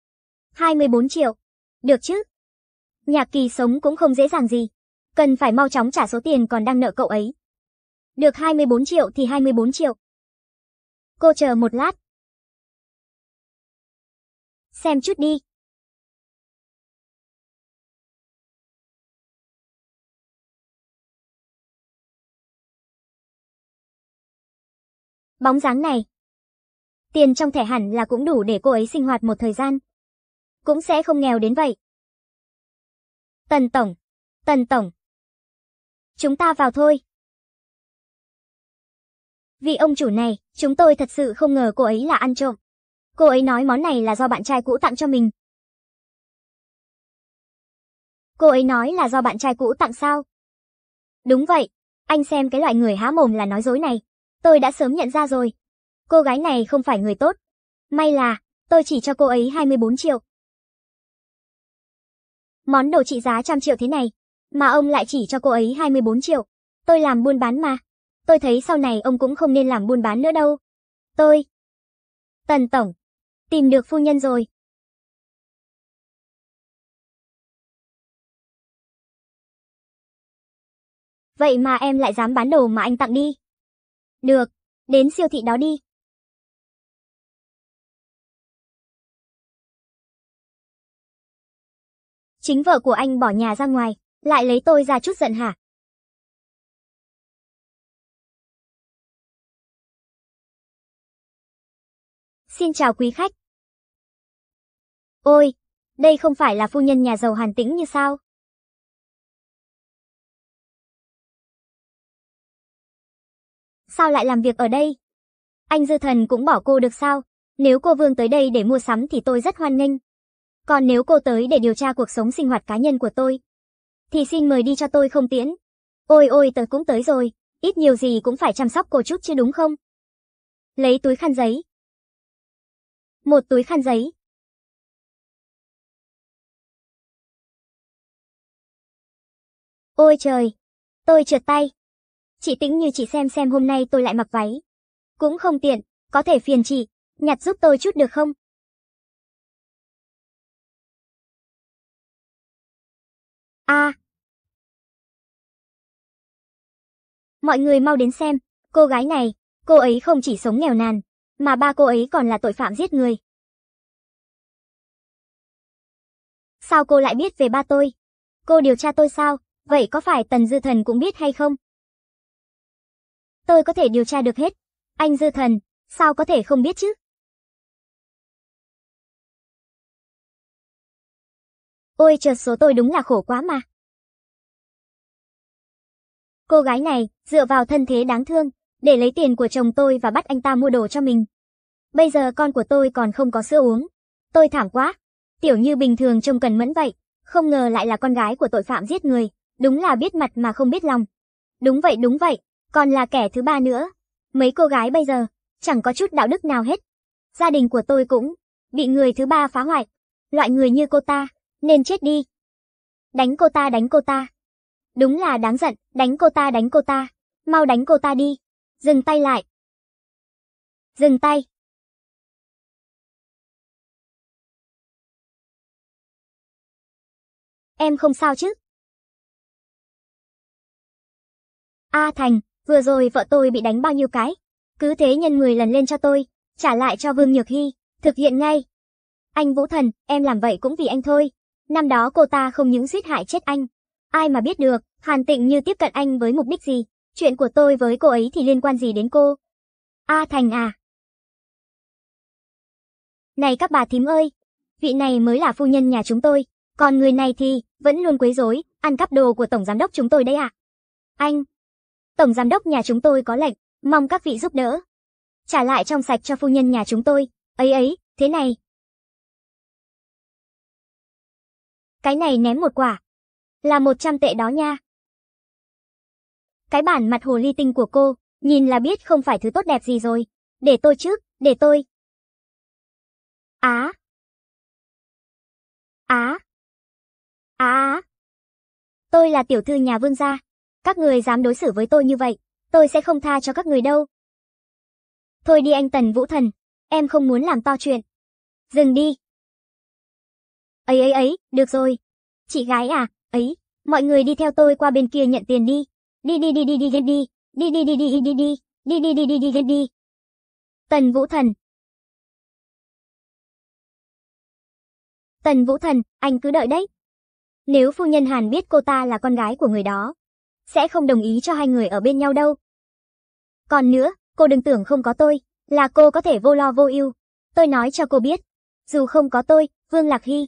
24 triệu. Được chứ? Nhạc kỳ sống cũng không dễ dàng gì cần phải mau chóng trả số tiền còn đang nợ cậu ấy. Được 24 triệu thì 24 triệu. Cô chờ một lát. Xem chút đi. Bóng dáng này. Tiền trong thẻ hẳn là cũng đủ để cô ấy sinh hoạt một thời gian. Cũng sẽ không nghèo đến vậy. Tần Tổng. Tần Tổng, chúng ta vào thôi. Vị ông chủ này, chúng tôi thật sự không ngờ cô ấy là ăn trộm. Cô ấy nói món này là do bạn trai cũ tặng cho mình. Cô ấy nói là do bạn trai cũ tặng sao? Đúng vậy, anh xem cái loại người há mồm là nói dối này. Tôi đã sớm nhận ra rồi. Cô gái này không phải người tốt. May là, tôi chỉ cho cô ấy 24 triệu. Món đồ trị giá trăm triệu thế này, mà ông lại chỉ cho cô ấy 24 triệu. Tôi làm buôn bán mà. Tôi thấy sau này ông cũng không nên làm buôn bán nữa đâu. Tôi. Tần Tổng. Tìm được phu nhân rồi. Vậy mà em lại dám bán đồ mà anh tặng đi. Được, đến siêu thị đó đi. Chính vợ của anh bỏ nhà ra ngoài, lại lấy tôi ra chút giận hả? Xin chào quý khách. Ôi, đây không phải là phu nhân nhà giàu Hàn Tĩnh như sao? Sao lại làm việc ở đây? Anh Dư Thần cũng bỏ cô được sao? Nếu cô Vương tới đây để mua sắm thì tôi rất hoan nghênh. Còn nếu cô tới để điều tra cuộc sống sinh hoạt cá nhân của tôi, thì xin mời đi cho tôi không tiễn. Ôi ôi tớ cũng tới rồi, ít nhiều gì cũng phải chăm sóc cô chút chứ đúng không? Lấy túi khăn giấy. Một túi khăn giấy. Ôi trời, tôi trượt tay. Chị tính như chị xem xem hôm nay tôi lại mặc váy. Cũng không tiện, có thể phiền chị, nhặt giúp tôi chút được không? A. À. Mọi người mau đến xem, cô gái này, cô ấy không chỉ sống nghèo nàn, mà ba cô ấy còn là tội phạm giết người. Sao cô lại biết về ba tôi? Cô điều tra tôi sao? Vậy có phải Tần Dư Thần cũng biết hay không? Tôi có thể điều tra được hết. Anh Dư Thần, sao có thể không biết chứ? Ôi trời số tôi đúng là khổ quá mà. Cô gái này, dựa vào thân thế đáng thương, để lấy tiền của chồng tôi và bắt anh ta mua đồ cho mình. Bây giờ con của tôi còn không có sữa uống. Tôi thảm quá. Tiểu như bình thường trông cần mẫn vậy, không ngờ lại là con gái của tội phạm giết người. Đúng là biết mặt mà không biết lòng. Đúng vậy đúng vậy, còn là kẻ thứ ba nữa. Mấy cô gái bây giờ, chẳng có chút đạo đức nào hết. Gia đình của tôi cũng, bị người thứ ba phá hoại. Loại người như cô ta, nên chết đi. Đánh cô ta đánh cô ta. Đúng là đáng giận, đánh cô ta đánh cô ta. Mau đánh cô ta đi. Dừng tay lại. Dừng tay. Em không sao chứ? A Thành, vừa rồi vợ tôi bị đánh bao nhiêu cái? Cứ thế nhân người lần lên cho tôi, trả lại cho Vương Nhược Hy, thực hiện ngay. Anh Vũ Thần, em làm vậy cũng vì anh thôi. Năm đó cô ta không những suýt hại chết anh. Ai mà biết được, Hàn Tịnh Như tiếp cận anh với mục đích gì? Chuyện của tôi với cô ấy thì liên quan gì đến cô? A Thành à? Này các bà thím ơi, vị này mới là phu nhân nhà chúng tôi, còn người này thì vẫn luôn quấy rối, ăn cắp đồ của tổng giám đốc chúng tôi đấy ạ. À? Anh, tổng giám đốc nhà chúng tôi có lệnh, mong các vị giúp đỡ. Trả lại trong sạch cho phu nhân nhà chúng tôi, ấy ấy, thế này, Cái này ném một quả. Là 100 tệ đó nha. Cái bản mặt hồ ly tinh của cô, nhìn là biết không phải thứ tốt đẹp gì rồi. Để tôi trước để tôi. Á. Á á. Tôi là tiểu thư nhà vương gia. Các người dám đối xử với tôi như vậy, tôi sẽ không tha cho các người đâu. Thôi đi anh Tần Vũ Thần, em không muốn làm to chuyện. Dừng đi. Ấy ấy ấy, được rồi. Chị gái à, ấy, mọi người đi theo tôi qua bên kia nhận tiền đi. Đi đi đi đi đi đi đi, đi đi đi đi đi đi, đi đi đi đi đi đi đi. đi Tần Vũ Thần Tần Vũ Thần, anh cứ đợi đấy. Nếu phu nhân Hàn biết cô ta là con gái của người đó, sẽ không đồng ý cho hai người ở bên nhau đâu. Còn nữa, cô đừng tưởng không có tôi, là cô có thể vô lo vô ưu. Tôi nói cho cô biết, dù không có tôi, Vương Lạc Hy,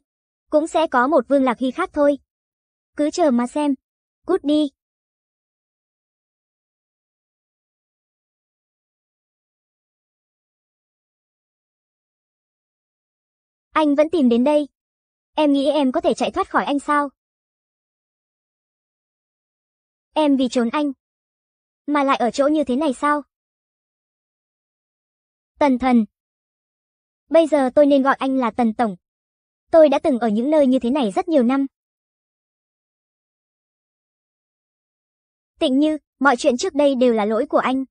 cũng sẽ có một Vương Lạc Hy khác thôi. Cứ chờ mà xem. Cút đi. Anh vẫn tìm đến đây. Em nghĩ em có thể chạy thoát khỏi anh sao? Em vì trốn anh. Mà lại ở chỗ như thế này sao? Tần thần. Bây giờ tôi nên gọi anh là Tần Tổng. Tôi đã từng ở những nơi như thế này rất nhiều năm. Tịnh Như, mọi chuyện trước đây đều là lỗi của anh.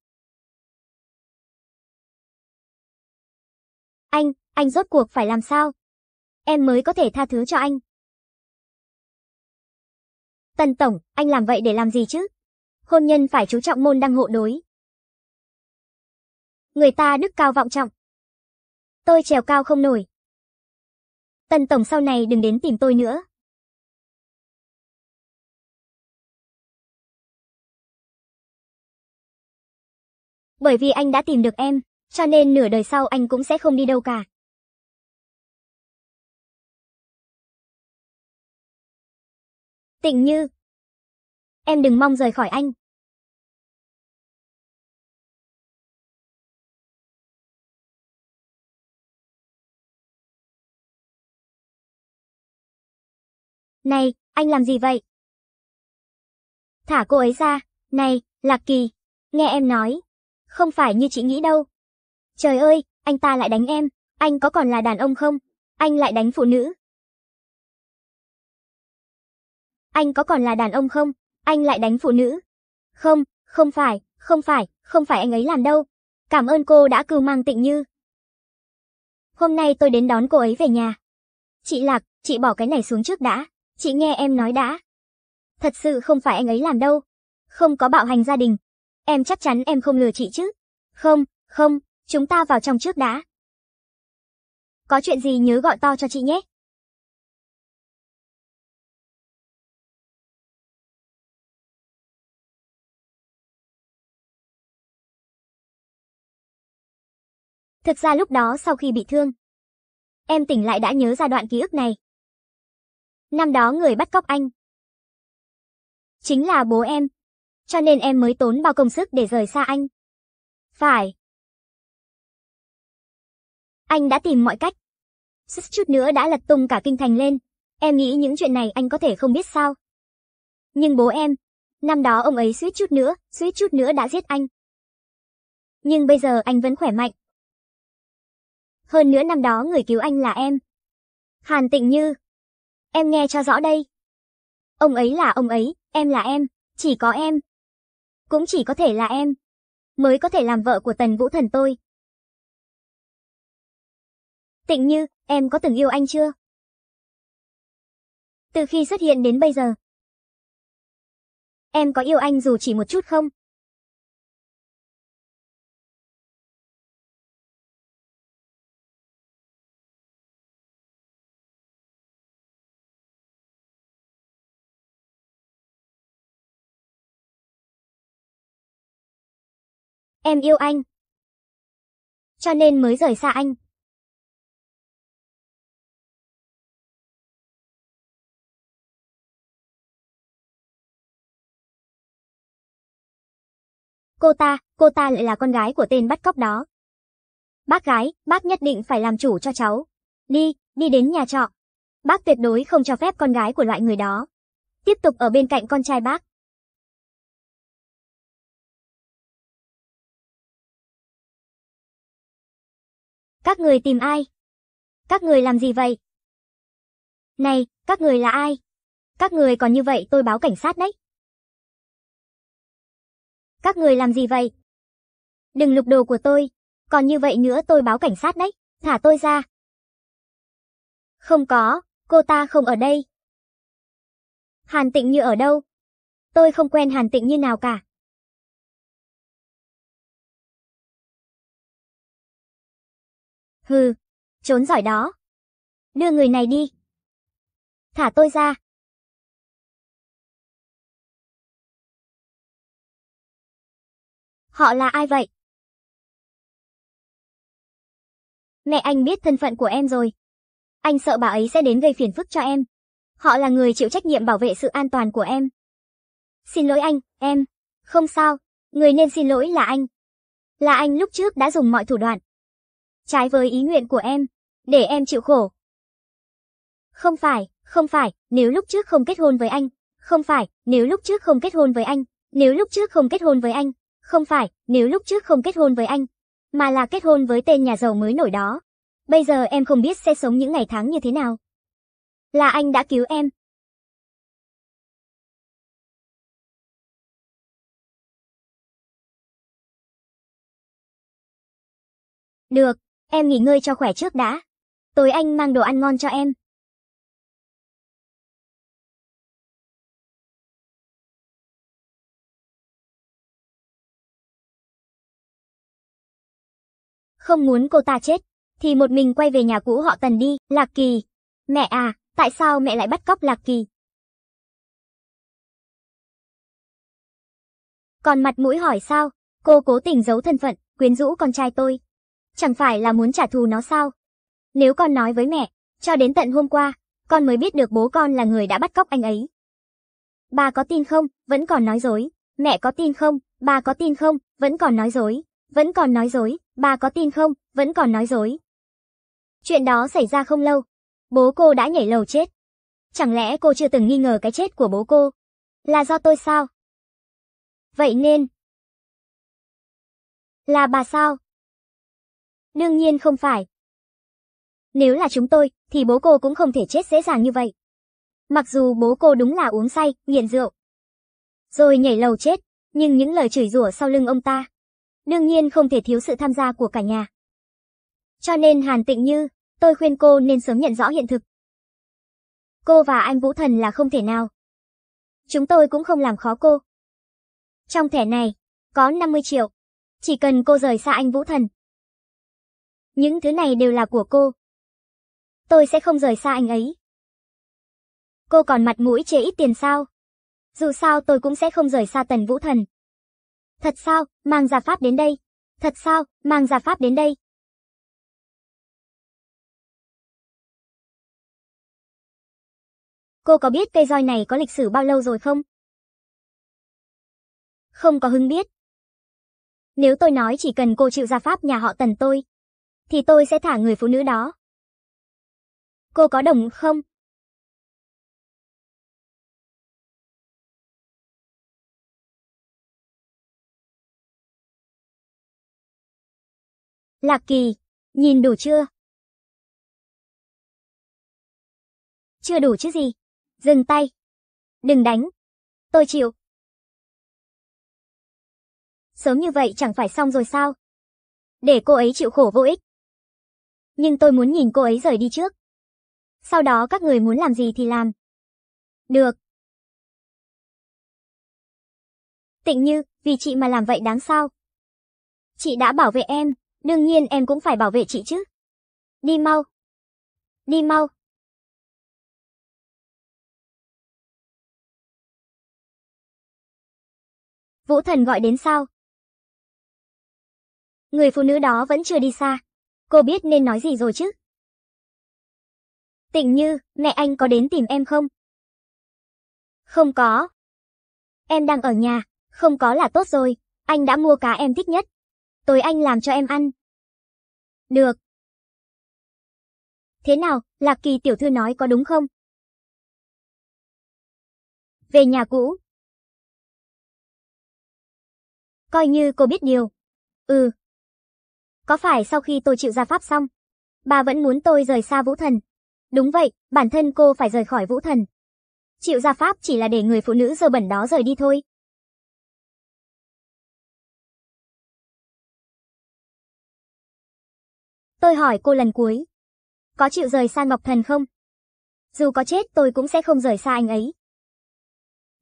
Anh, anh rốt cuộc phải làm sao? Em mới có thể tha thứ cho anh. Tần Tổng, anh làm vậy để làm gì chứ? Hôn nhân phải chú trọng môn đăng hộ đối. Người ta đức cao vọng trọng. Tôi trèo cao không nổi. Tần Tổng sau này đừng đến tìm tôi nữa. Bởi vì anh đã tìm được em, cho nên nửa đời sau anh cũng sẽ không đi đâu cả. Tịnh Như Em đừng mong rời khỏi anh, Này, anh làm gì vậy? Thả cô ấy ra. Này, Lạc Kỳ. Nghe em nói. Không phải như chị nghĩ đâu. Trời ơi, anh ta lại đánh em. Anh có còn là đàn ông không? Anh lại đánh phụ nữ. Anh có còn là đàn ông không? Anh lại đánh phụ nữ. Không, không phải, không phải, không phải anh ấy làm đâu. Cảm ơn cô đã cưu mang tịnh như. Hôm nay tôi đến đón cô ấy về nhà. Chị Lạc, chị bỏ cái này xuống trước đã. Chị nghe em nói đã. Thật sự không phải anh ấy làm đâu. Không có bạo hành gia đình. Em chắc chắn em không lừa chị chứ. Không, không, chúng ta vào trong trước đã. Có chuyện gì nhớ gọi to cho chị nhé. Thực ra lúc đó sau khi bị thương, em tỉnh lại đã nhớ ra đoạn ký ức này. Năm đó người bắt cóc anh. Chính là bố em. Cho nên em mới tốn bao công sức để rời xa anh. Phải. Anh đã tìm mọi cách. Sức chút nữa đã lật tung cả kinh thành lên. Em nghĩ những chuyện này anh có thể không biết sao. Nhưng bố em, năm đó ông ấy suýt chút nữa, suýt chút nữa đã giết anh. Nhưng bây giờ anh vẫn khỏe mạnh. Hơn nữa năm đó người cứu anh là em. Hàn Tịnh Như Em nghe cho rõ đây. Ông ấy là ông ấy, em là em, chỉ có em. Cũng chỉ có thể là em. Mới có thể làm vợ của Tần Vũ Thần tôi. Tịnh Như, em có từng yêu anh chưa? Từ khi xuất hiện đến bây giờ. Em có yêu anh dù chỉ một chút không? Em yêu anh. Cho nên mới rời xa anh. Cô ta, cô ta lại là con gái của tên bắt cóc đó. Bác gái, bác nhất định phải làm chủ cho cháu. Đi, đi đến nhà trọ. Bác tuyệt đối không cho phép con gái của loại người đó. Tiếp tục ở bên cạnh con trai bác. Các người tìm ai? Các người làm gì vậy? Này, các người là ai? Các người còn như vậy tôi báo cảnh sát đấy. Các người làm gì vậy? Đừng lục đồ của tôi, còn như vậy nữa tôi báo cảnh sát đấy, thả tôi ra. Không có, cô ta không ở đây. Hàn Tịnh Như ở đâu? Tôi không quen Hàn Tịnh Như nào cả. Hừ, trốn giỏi đó. Đưa người này đi. Thả tôi ra. Họ là ai vậy? Mẹ anh biết thân phận của em rồi. Anh sợ bà ấy sẽ đến gây phiền phức cho em. Họ là người chịu trách nhiệm bảo vệ sự an toàn của em. Xin lỗi anh, em. Không sao, người nên xin lỗi là anh. Là anh lúc trước đã dùng mọi thủ đoạn, trái với ý nguyện của em, để em chịu khổ. Không phải, không phải, nếu lúc trước không kết hôn với anh, không phải, nếu lúc trước không kết hôn với anh, nếu lúc trước không kết hôn với anh, không phải, nếu lúc trước không kết hôn với anh, mà là kết hôn với tên nhà giàu mới nổi đó. Bây giờ em không biết sẽ sống những ngày tháng như thế nào. Là anh đã cứu em. Được, Em nghỉ ngơi cho khỏe trước đã. Tối anh mang đồ ăn ngon cho em. Không muốn cô ta chết, thì một mình quay về nhà cũ họ tần đi, Lạc Kỳ. Mẹ à, tại sao mẹ lại bắt cóc Lạc Kỳ? Còn mặt mũi hỏi sao, cô cố tình giấu thân phận, quyến rũ con trai tôi chẳng phải là muốn trả thù nó sao? Nếu con nói với mẹ, cho đến tận hôm qua, con mới biết được bố con là người đã bắt cóc anh ấy. Bà có tin không, vẫn còn nói dối. Mẹ có tin không, bà có tin không, vẫn còn nói dối. Vẫn còn nói dối, bà có tin không, vẫn còn nói dối. Chuyện đó xảy ra không lâu. Bố cô đã nhảy lầu chết. Chẳng lẽ cô chưa từng nghi ngờ cái chết của bố cô? Là do tôi sao? Vậy nên... Là bà sao? Đương nhiên không phải. Nếu là chúng tôi, thì bố cô cũng không thể chết dễ dàng như vậy. Mặc dù bố cô đúng là uống say, nghiện rượu. Rồi nhảy lầu chết, nhưng những lời chửi rủa sau lưng ông ta. Đương nhiên không thể thiếu sự tham gia của cả nhà. Cho nên Hàn Tịnh Như, tôi khuyên cô nên sớm nhận rõ hiện thực. Cô và anh Vũ Thần là không thể nào. Chúng tôi cũng không làm khó cô. Trong thẻ này, có 50 triệu. Chỉ cần cô rời xa anh Vũ Thần, những thứ này đều là của cô. Tôi sẽ không rời xa anh ấy. Cô còn mặt mũi chế ít tiền sao? Dù sao tôi cũng sẽ không rời xa Tần Vũ Thần. Thật sao, mang gia pháp đến đây. Thật sao, mang gia pháp đến đây. Cô có biết cây roi này có lịch sử bao lâu rồi không? Không có hứng biết. Nếu tôi nói chỉ cần cô chịu gia pháp nhà họ tần tôi, thì tôi sẽ thả người phụ nữ đó. Cô có đồng không? Lạc Kỳ, nhìn đủ chưa? Chưa đủ chứ gì? Dừng tay. Đừng đánh. Tôi chịu. Sớm như vậy chẳng phải xong rồi sao? Để cô ấy chịu khổ vô ích nhưng tôi muốn nhìn cô ấy rời đi trước. Sau đó các người muốn làm gì thì làm. Được. Tịnh Như, vì chị mà làm vậy đáng sao? Chị đã bảo vệ em, đương nhiên em cũng phải bảo vệ chị chứ. Đi mau. Đi mau. Vũ thần gọi đến sao? Người phụ nữ đó vẫn chưa đi xa. Cô biết nên nói gì rồi chứ? Tịnh Như, mẹ anh có đến tìm em không? Không có. Em đang ở nhà, không có là tốt rồi, anh đã mua cá em thích nhất. Tối anh làm cho em ăn. Được. Thế nào, Lạc Kỳ tiểu thư nói có đúng không? Về nhà cũ. Coi như cô biết điều. Ừ, có phải sau khi tôi chịu gia pháp xong, bà vẫn muốn tôi rời xa Vũ Thần? Đúng vậy, bản thân cô phải rời khỏi Vũ Thần. Chịu gia pháp chỉ là để người phụ nữ dơ bẩn đó rời đi thôi. Tôi hỏi cô lần cuối. Có chịu rời xa Ngọc Thần không? Dù có chết tôi cũng sẽ không rời xa anh ấy.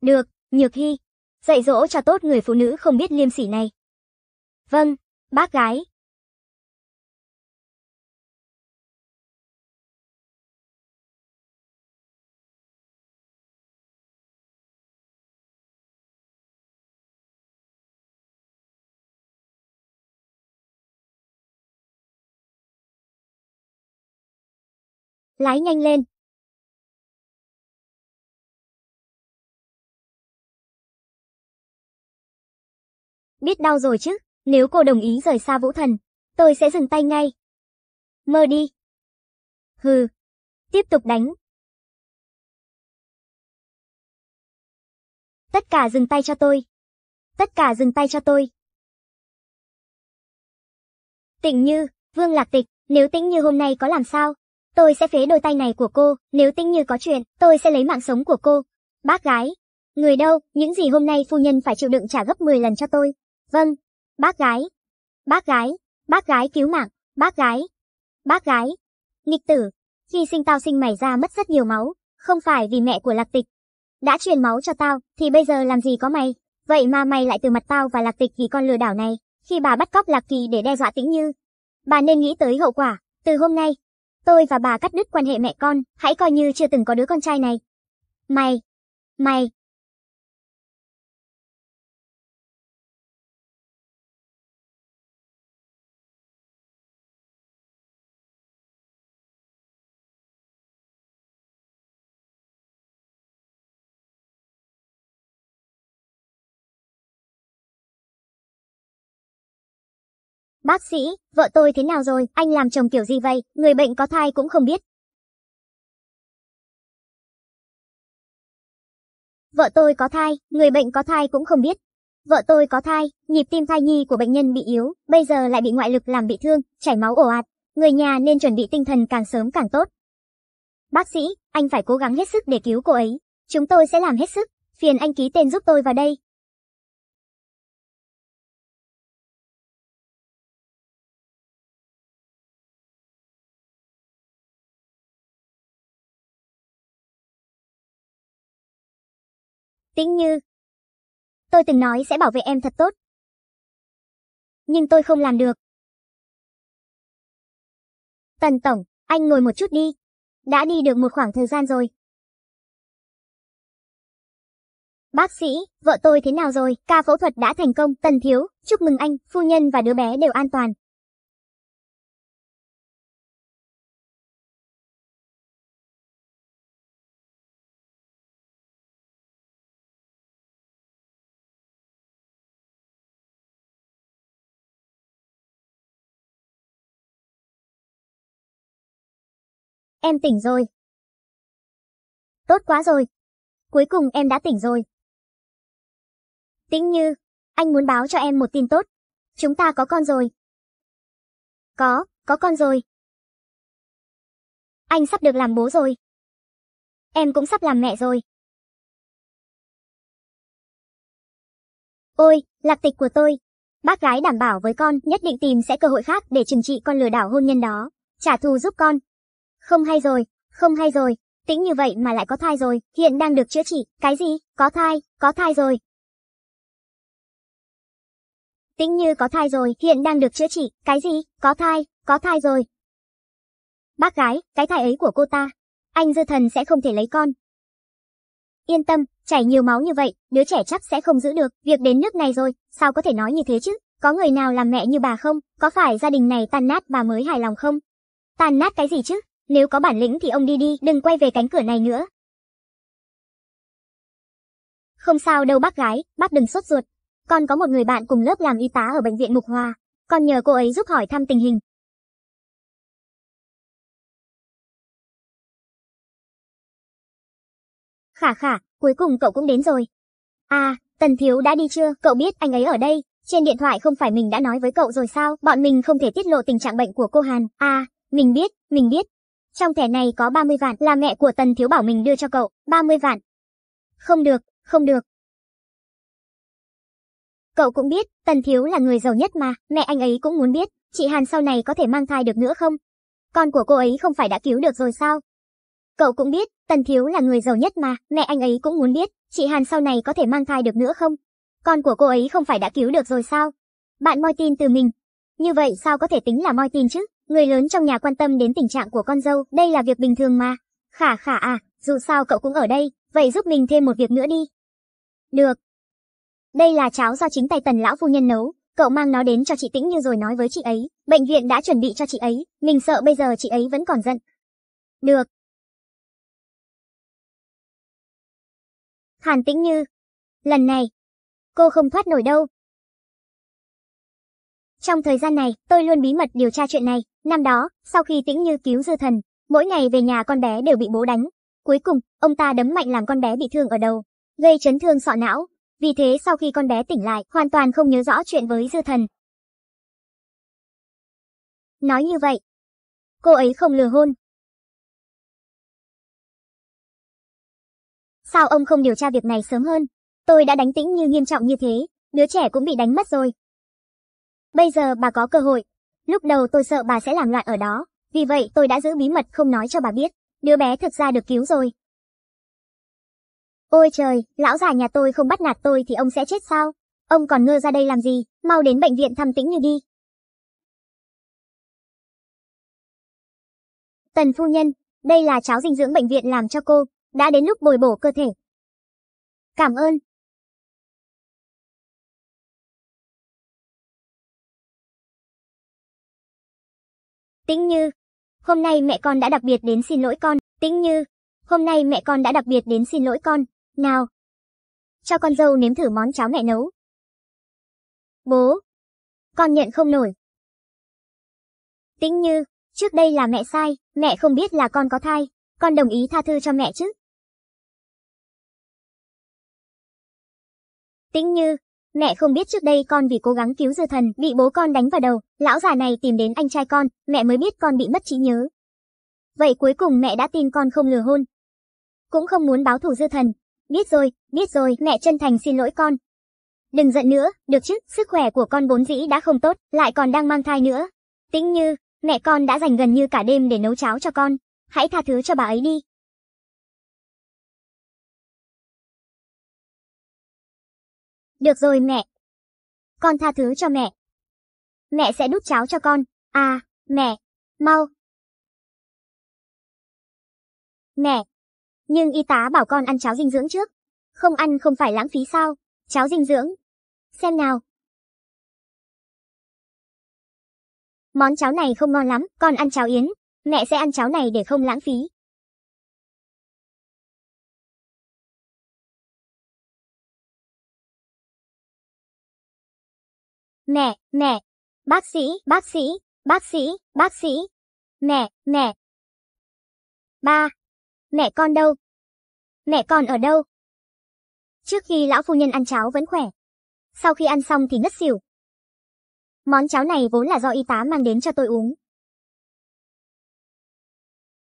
Được, Nhược Hy. Dạy dỗ cho tốt người phụ nữ không biết liêm sỉ này. Vâng, bác gái. lái nhanh lên. Biết đau rồi chứ, nếu cô đồng ý rời xa vũ thần, tôi sẽ dừng tay ngay. Mơ đi. Hừ, tiếp tục đánh. Tất cả dừng tay cho tôi. Tất cả dừng tay cho tôi. Tịnh Như, Vương Lạc Tịch, nếu Tĩnh Như hôm nay có làm sao, Tôi sẽ phế đôi tay này của cô, nếu tinh như có chuyện, tôi sẽ lấy mạng sống của cô. Bác gái, người đâu, những gì hôm nay phu nhân phải chịu đựng trả gấp 10 lần cho tôi. Vâng, bác gái, bác gái, bác gái cứu mạng, bác gái, bác gái. Nghịch tử, khi sinh tao sinh mày ra mất rất nhiều máu, không phải vì mẹ của lạc tịch. Đã truyền máu cho tao, thì bây giờ làm gì có mày. Vậy mà mày lại từ mặt tao và lạc tịch vì con lừa đảo này, khi bà bắt cóc lạc kỳ để đe dọa tĩnh như. Bà nên nghĩ tới hậu quả, từ hôm nay, Tôi và bà cắt đứt quan hệ mẹ con, hãy coi như chưa từng có đứa con trai này. Mày! Mày! Bác sĩ, vợ tôi thế nào rồi, anh làm chồng kiểu gì vậy, người bệnh có thai cũng không biết. Vợ tôi có thai, người bệnh có thai cũng không biết. Vợ tôi có thai, nhịp tim thai nhi của bệnh nhân bị yếu, bây giờ lại bị ngoại lực làm bị thương, chảy máu ồ ạt. Người nhà nên chuẩn bị tinh thần càng sớm càng tốt. Bác sĩ, anh phải cố gắng hết sức để cứu cô ấy. Chúng tôi sẽ làm hết sức. Phiền anh ký tên giúp tôi vào đây, Tĩnh Như. Tôi từng nói sẽ bảo vệ em thật tốt. Nhưng tôi không làm được. Tần Tổng, anh ngồi một chút đi. Đã đi được một khoảng thời gian rồi. Bác sĩ, vợ tôi thế nào rồi? Ca phẫu thuật đã thành công, Tần Thiếu, chúc mừng anh, phu nhân và đứa bé đều an toàn, em tỉnh rồi. Tốt quá rồi. Cuối cùng em đã tỉnh rồi. Tĩnh Như, anh muốn báo cho em một tin tốt. Chúng ta có con rồi. Có, có con rồi. Anh sắp được làm bố rồi. Em cũng sắp làm mẹ rồi. Ôi, lạc tịch của tôi. Bác gái đảm bảo với con nhất định tìm sẽ cơ hội khác để trừng trị con lừa đảo hôn nhân đó. Trả thù giúp con, không hay rồi, không hay rồi, tính như vậy mà lại có thai rồi, hiện đang được chữa trị, cái gì, có thai, có thai rồi. Tính như có thai rồi, hiện đang được chữa trị, cái gì, có thai, có thai rồi. Bác gái, cái thai ấy của cô ta, anh dư thần sẽ không thể lấy con. Yên tâm, chảy nhiều máu như vậy, đứa trẻ chắc sẽ không giữ được, việc đến nước này rồi, sao có thể nói như thế chứ, có người nào làm mẹ như bà không, có phải gia đình này tan nát bà mới hài lòng không? tan nát cái gì chứ, nếu có bản lĩnh thì ông đi đi, đừng quay về cánh cửa này nữa. Không sao đâu bác gái, bác đừng sốt ruột. Con có một người bạn cùng lớp làm y tá ở bệnh viện Mục Hòa, con nhờ cô ấy giúp hỏi thăm tình hình. Khả khả, cuối cùng cậu cũng đến rồi. À, Tần Thiếu đã đi chưa, cậu biết anh ấy ở đây. Trên điện thoại không phải mình đã nói với cậu rồi sao, bọn mình không thể tiết lộ tình trạng bệnh của cô Hàn. À, mình biết, mình biết, trong thẻ này có 30 vạn là mẹ của Tần Thiếu Bảo mình đưa cho cậu, 30 vạn. Không được, không được. Cậu cũng biết, Tần Thiếu là người giàu nhất mà, mẹ anh ấy cũng muốn biết, chị Hàn sau này có thể mang thai được nữa không? Con của cô ấy không phải đã cứu được rồi sao? Cậu cũng biết, Tần Thiếu là người giàu nhất mà, mẹ anh ấy cũng muốn biết, chị Hàn sau này có thể mang thai được nữa không? Con của cô ấy không phải đã cứu được rồi sao? Bạn moi tin từ mình. Như vậy sao có thể tính là moi tin chứ? Người lớn trong nhà quan tâm đến tình trạng của con dâu, đây là việc bình thường mà. Khả khả à, dù sao cậu cũng ở đây, vậy giúp mình thêm một việc nữa đi. Được. Đây là cháo do chính tay tần lão phu nhân nấu, cậu mang nó đến cho chị Tĩnh như rồi nói với chị ấy, bệnh viện đã chuẩn bị cho chị ấy, mình sợ bây giờ chị ấy vẫn còn giận. Được. Hàn Tĩnh Như. Lần này, cô không thoát nổi đâu, trong thời gian này, tôi luôn bí mật điều tra chuyện này. Năm đó, sau khi Tĩnh Như cứu Dư Thần, mỗi ngày về nhà con bé đều bị bố đánh. Cuối cùng, ông ta đấm mạnh làm con bé bị thương ở đầu, gây chấn thương sọ não. Vì thế sau khi con bé tỉnh lại, hoàn toàn không nhớ rõ chuyện với Dư Thần. Nói như vậy, cô ấy không lừa hôn. Sao ông không điều tra việc này sớm hơn? Tôi đã đánh Tĩnh Như nghiêm trọng như thế, đứa trẻ cũng bị đánh mất rồi, Bây giờ bà có cơ hội. Lúc đầu tôi sợ bà sẽ làm loạn ở đó, vì vậy tôi đã giữ bí mật không nói cho bà biết. Đứa bé thực ra được cứu rồi. Ôi trời, lão già nhà tôi không bắt nạt tôi thì ông sẽ chết sao? Ông còn ngơ ra đây làm gì, mau đến bệnh viện thăm tĩnh như đi. Tần phu nhân, đây là cháo dinh dưỡng bệnh viện làm cho cô, đã đến lúc bồi bổ cơ thể. Cảm ơn, Tĩnh Như, hôm nay mẹ con đã đặc biệt đến xin lỗi con, Tĩnh Như, hôm nay mẹ con đã đặc biệt đến xin lỗi con, nào. Cho con dâu nếm thử món cháo mẹ nấu. Bố, con nhận không nổi. Tĩnh Như, trước đây là mẹ sai, mẹ không biết là con có thai, con đồng ý tha thứ cho mẹ chứ. Tĩnh Như, Mẹ không biết trước đây con vì cố gắng cứu dư thần bị bố con đánh vào đầu, lão già này tìm đến anh trai con, mẹ mới biết con bị mất trí nhớ. Vậy cuối cùng mẹ đã tin con không lừa hôn. Cũng không muốn báo thù dư thần. Biết rồi, biết rồi, mẹ chân thành xin lỗi con. Đừng giận nữa, được chứ, sức khỏe của con vốn dĩ đã không tốt, lại còn đang mang thai nữa. Tĩnh như, mẹ con đã dành gần như cả đêm để nấu cháo cho con. Hãy tha thứ cho bà ấy đi, Được rồi mẹ. Con tha thứ cho mẹ. Mẹ sẽ đút cháo cho con. À, mẹ, mau. Mẹ, nhưng y tá bảo con ăn cháo dinh dưỡng trước. Không ăn không phải lãng phí sao? Cháo dinh dưỡng. Xem nào. Món cháo này không ngon lắm, con ăn cháo yến. Mẹ sẽ ăn cháo này để không lãng phí. nè, nè, bác sĩ, bác sĩ, bác sĩ, bác sĩ, nè, nè. Ba, mẹ con đâu? Mẹ con ở đâu? Trước khi lão phu nhân ăn cháo vẫn khỏe. Sau khi ăn xong thì ngất xỉu. Món cháo này vốn là do y tá mang đến cho tôi uống.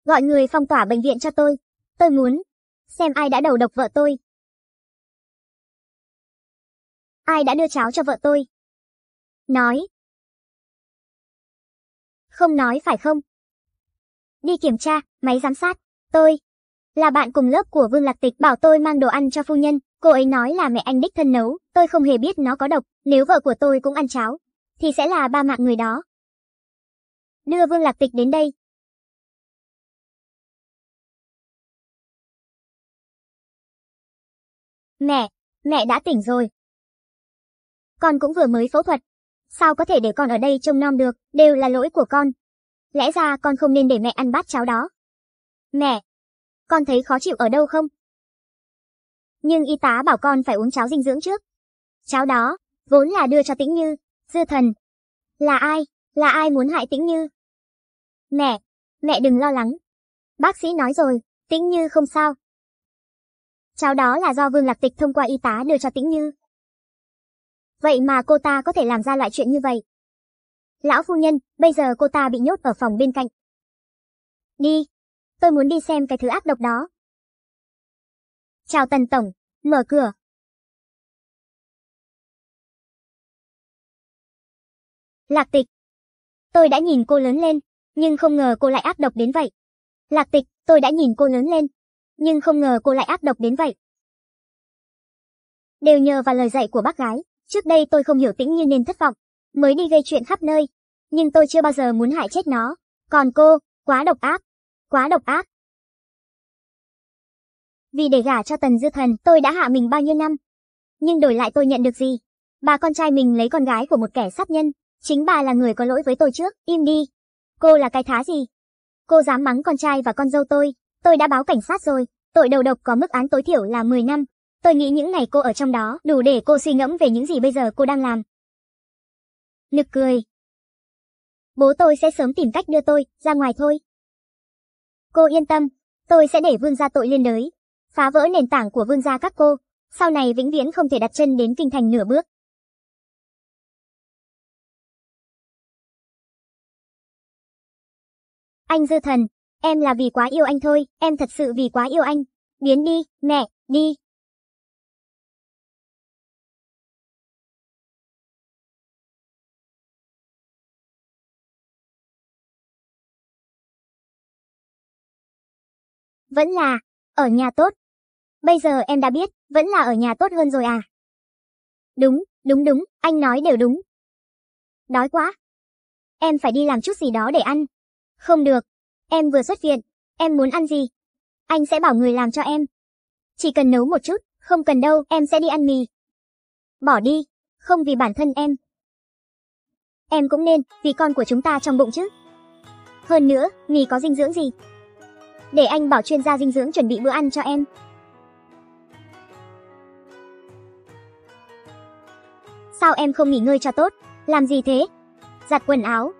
Gọi người phong tỏa bệnh viện cho tôi. Tôi muốn xem ai đã đầu độc vợ tôi. Ai đã đưa cháo cho vợ tôi? nói. Không nói phải không? Đi kiểm tra, máy giám sát, tôi. Là bạn cùng lớp của Vương Lạc Tịch bảo tôi mang đồ ăn cho phu nhân, cô ấy nói là mẹ anh đích thân nấu, tôi không hề biết nó có độc, nếu vợ của tôi cũng ăn cháo, thì sẽ là ba mạng người đó. Đưa Vương Lạc Tịch đến đây, Mẹ, mẹ đã tỉnh rồi. Con cũng vừa mới phẫu thuật, sao có thể để con ở đây trông nom được, đều là lỗi của con. Lẽ ra con không nên để mẹ ăn bát cháo đó. Mẹ, con thấy khó chịu ở đâu không? Nhưng y tá bảo con phải uống cháo dinh dưỡng trước. Cháo đó, vốn là đưa cho Tĩnh Như, dư thần. Là ai, là ai muốn hại Tĩnh Như? Mẹ, mẹ đừng lo lắng. Bác sĩ nói rồi, Tĩnh Như không sao. Cháo đó là do Vương Lạc Tịch thông qua y tá đưa cho Tĩnh Như, Vậy mà cô ta có thể làm ra loại chuyện như vậy. Lão phu nhân, bây giờ cô ta bị nhốt ở phòng bên cạnh. Đi. Tôi muốn đi xem cái thứ ác độc đó. Chào Tần Tổng, mở cửa. Lạc tịch. Tôi đã nhìn cô lớn lên, nhưng không ngờ cô lại ác độc đến vậy. Lạc tịch, tôi đã nhìn cô lớn lên, nhưng không ngờ cô lại ác độc đến vậy. Đều nhờ vào lời dạy của bác gái, Trước đây tôi không hiểu tĩnh như nên thất vọng, mới đi gây chuyện khắp nơi. Nhưng tôi chưa bao giờ muốn hại chết nó. Còn cô, quá độc ác. Quá độc ác. Vì để gả cho tần dư thần, tôi đã hạ mình bao nhiêu năm. Nhưng đổi lại tôi nhận được gì? Bà con trai mình lấy con gái của một kẻ sát nhân. Chính bà là người có lỗi với tôi trước, im đi. Cô là cái thá gì? Cô dám mắng con trai và con dâu tôi. Tôi đã báo cảnh sát rồi. Tội đầu độc có mức án tối thiểu là 10 năm. Tôi nghĩ những ngày cô ở trong đó đủ để cô suy ngẫm về những gì bây giờ cô đang làm. Nực cười. Bố tôi sẽ sớm tìm cách đưa tôi ra ngoài thôi. Cô yên tâm, tôi sẽ để vương gia tội liên đới, phá vỡ nền tảng của vương gia các cô, sau này vĩnh viễn không thể đặt chân đến kinh thành nửa bước. Anh dư thần, em là vì quá yêu anh thôi, em thật sự vì quá yêu anh. Biến đi, mẹ, đi. Vẫn là, ở nhà tốt. Bây giờ em đã biết, vẫn là ở nhà tốt hơn rồi à? Đúng, đúng đúng, anh nói đều đúng. Đói quá. Em phải đi làm chút gì đó để ăn. Không được, em vừa xuất viện, em muốn ăn gì? Anh sẽ bảo người làm cho em. Chỉ cần nấu một chút, không cần đâu, em sẽ đi ăn mì. Bỏ đi, không vì bản thân em. Em cũng nên, vì con của chúng ta trong bụng chứ. Hơn nữa, mì có dinh dưỡng gì, để anh bảo chuyên gia dinh dưỡng chuẩn bị bữa ăn cho em. Sao em không nghỉ ngơi cho tốt? Làm gì thế? Giặt quần áo.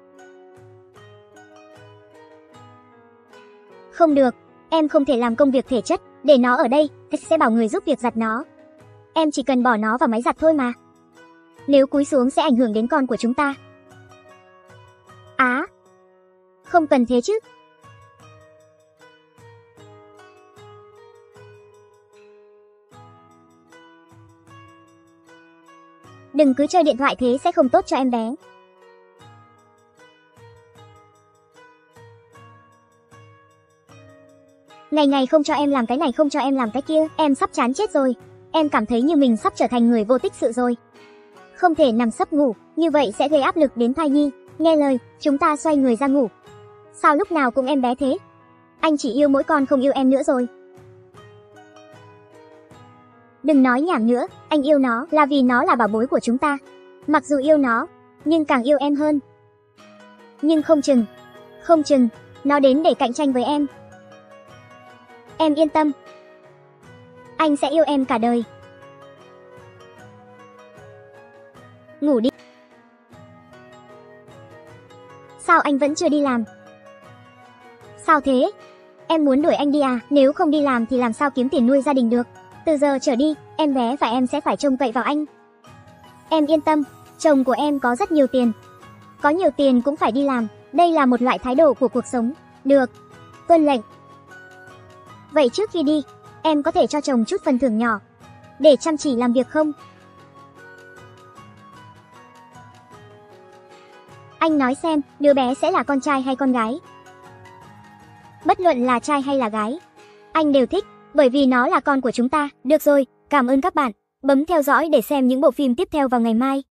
Không được, em không thể làm công việc thể chất, để nó ở đây, sẽ bảo người giúp việc giặt nó. Em chỉ cần bỏ nó vào máy giặt thôi mà. Nếu cúi xuống sẽ ảnh hưởng đến con của chúng ta. Á, à, không cần thế chứ, Đừng cứ chơi điện thoại thế sẽ không tốt cho em bé. Ngày ngày không cho em làm cái này không cho em làm cái kia, em sắp chán chết rồi. Em cảm thấy như mình sắp trở thành người vô tích sự rồi. Không thể nằm sấp ngủ, như vậy sẽ gây áp lực đến thai nhi. Nghe lời, chúng ta xoay người ra ngủ. Sao lúc nào cũng em bé thế? Anh chỉ yêu mỗi con không yêu em nữa rồi. Đừng nói nhảm nữa, anh yêu nó là vì nó là bảo bối của chúng ta. Mặc dù yêu nó, nhưng càng yêu em hơn. Nhưng không chừng, không chừng, nó đến để cạnh tranh với em. Em yên tâm. Anh sẽ yêu em cả đời. Ngủ đi. Sao anh vẫn chưa đi làm? Sao thế? Em muốn đuổi anh đi à? Nếu không đi làm thì làm sao kiếm tiền nuôi gia đình được? Từ giờ trở đi, em bé và em sẽ phải trông cậy vào anh. Em yên tâm, chồng của em có rất nhiều tiền. Có nhiều tiền cũng phải đi làm, đây là một loại thái độ của cuộc sống. Được, tuân lệnh. Vậy trước khi đi, em có thể cho chồng chút phần thưởng nhỏ, để chăm chỉ làm việc không? Anh nói xem, đứa bé sẽ là con trai hay con gái? Bất luận là trai hay là gái, anh đều thích bởi vì nó là con của chúng ta. Được rồi, cảm ơn các bạn. Bấm theo dõi để xem những bộ phim tiếp theo vào ngày mai.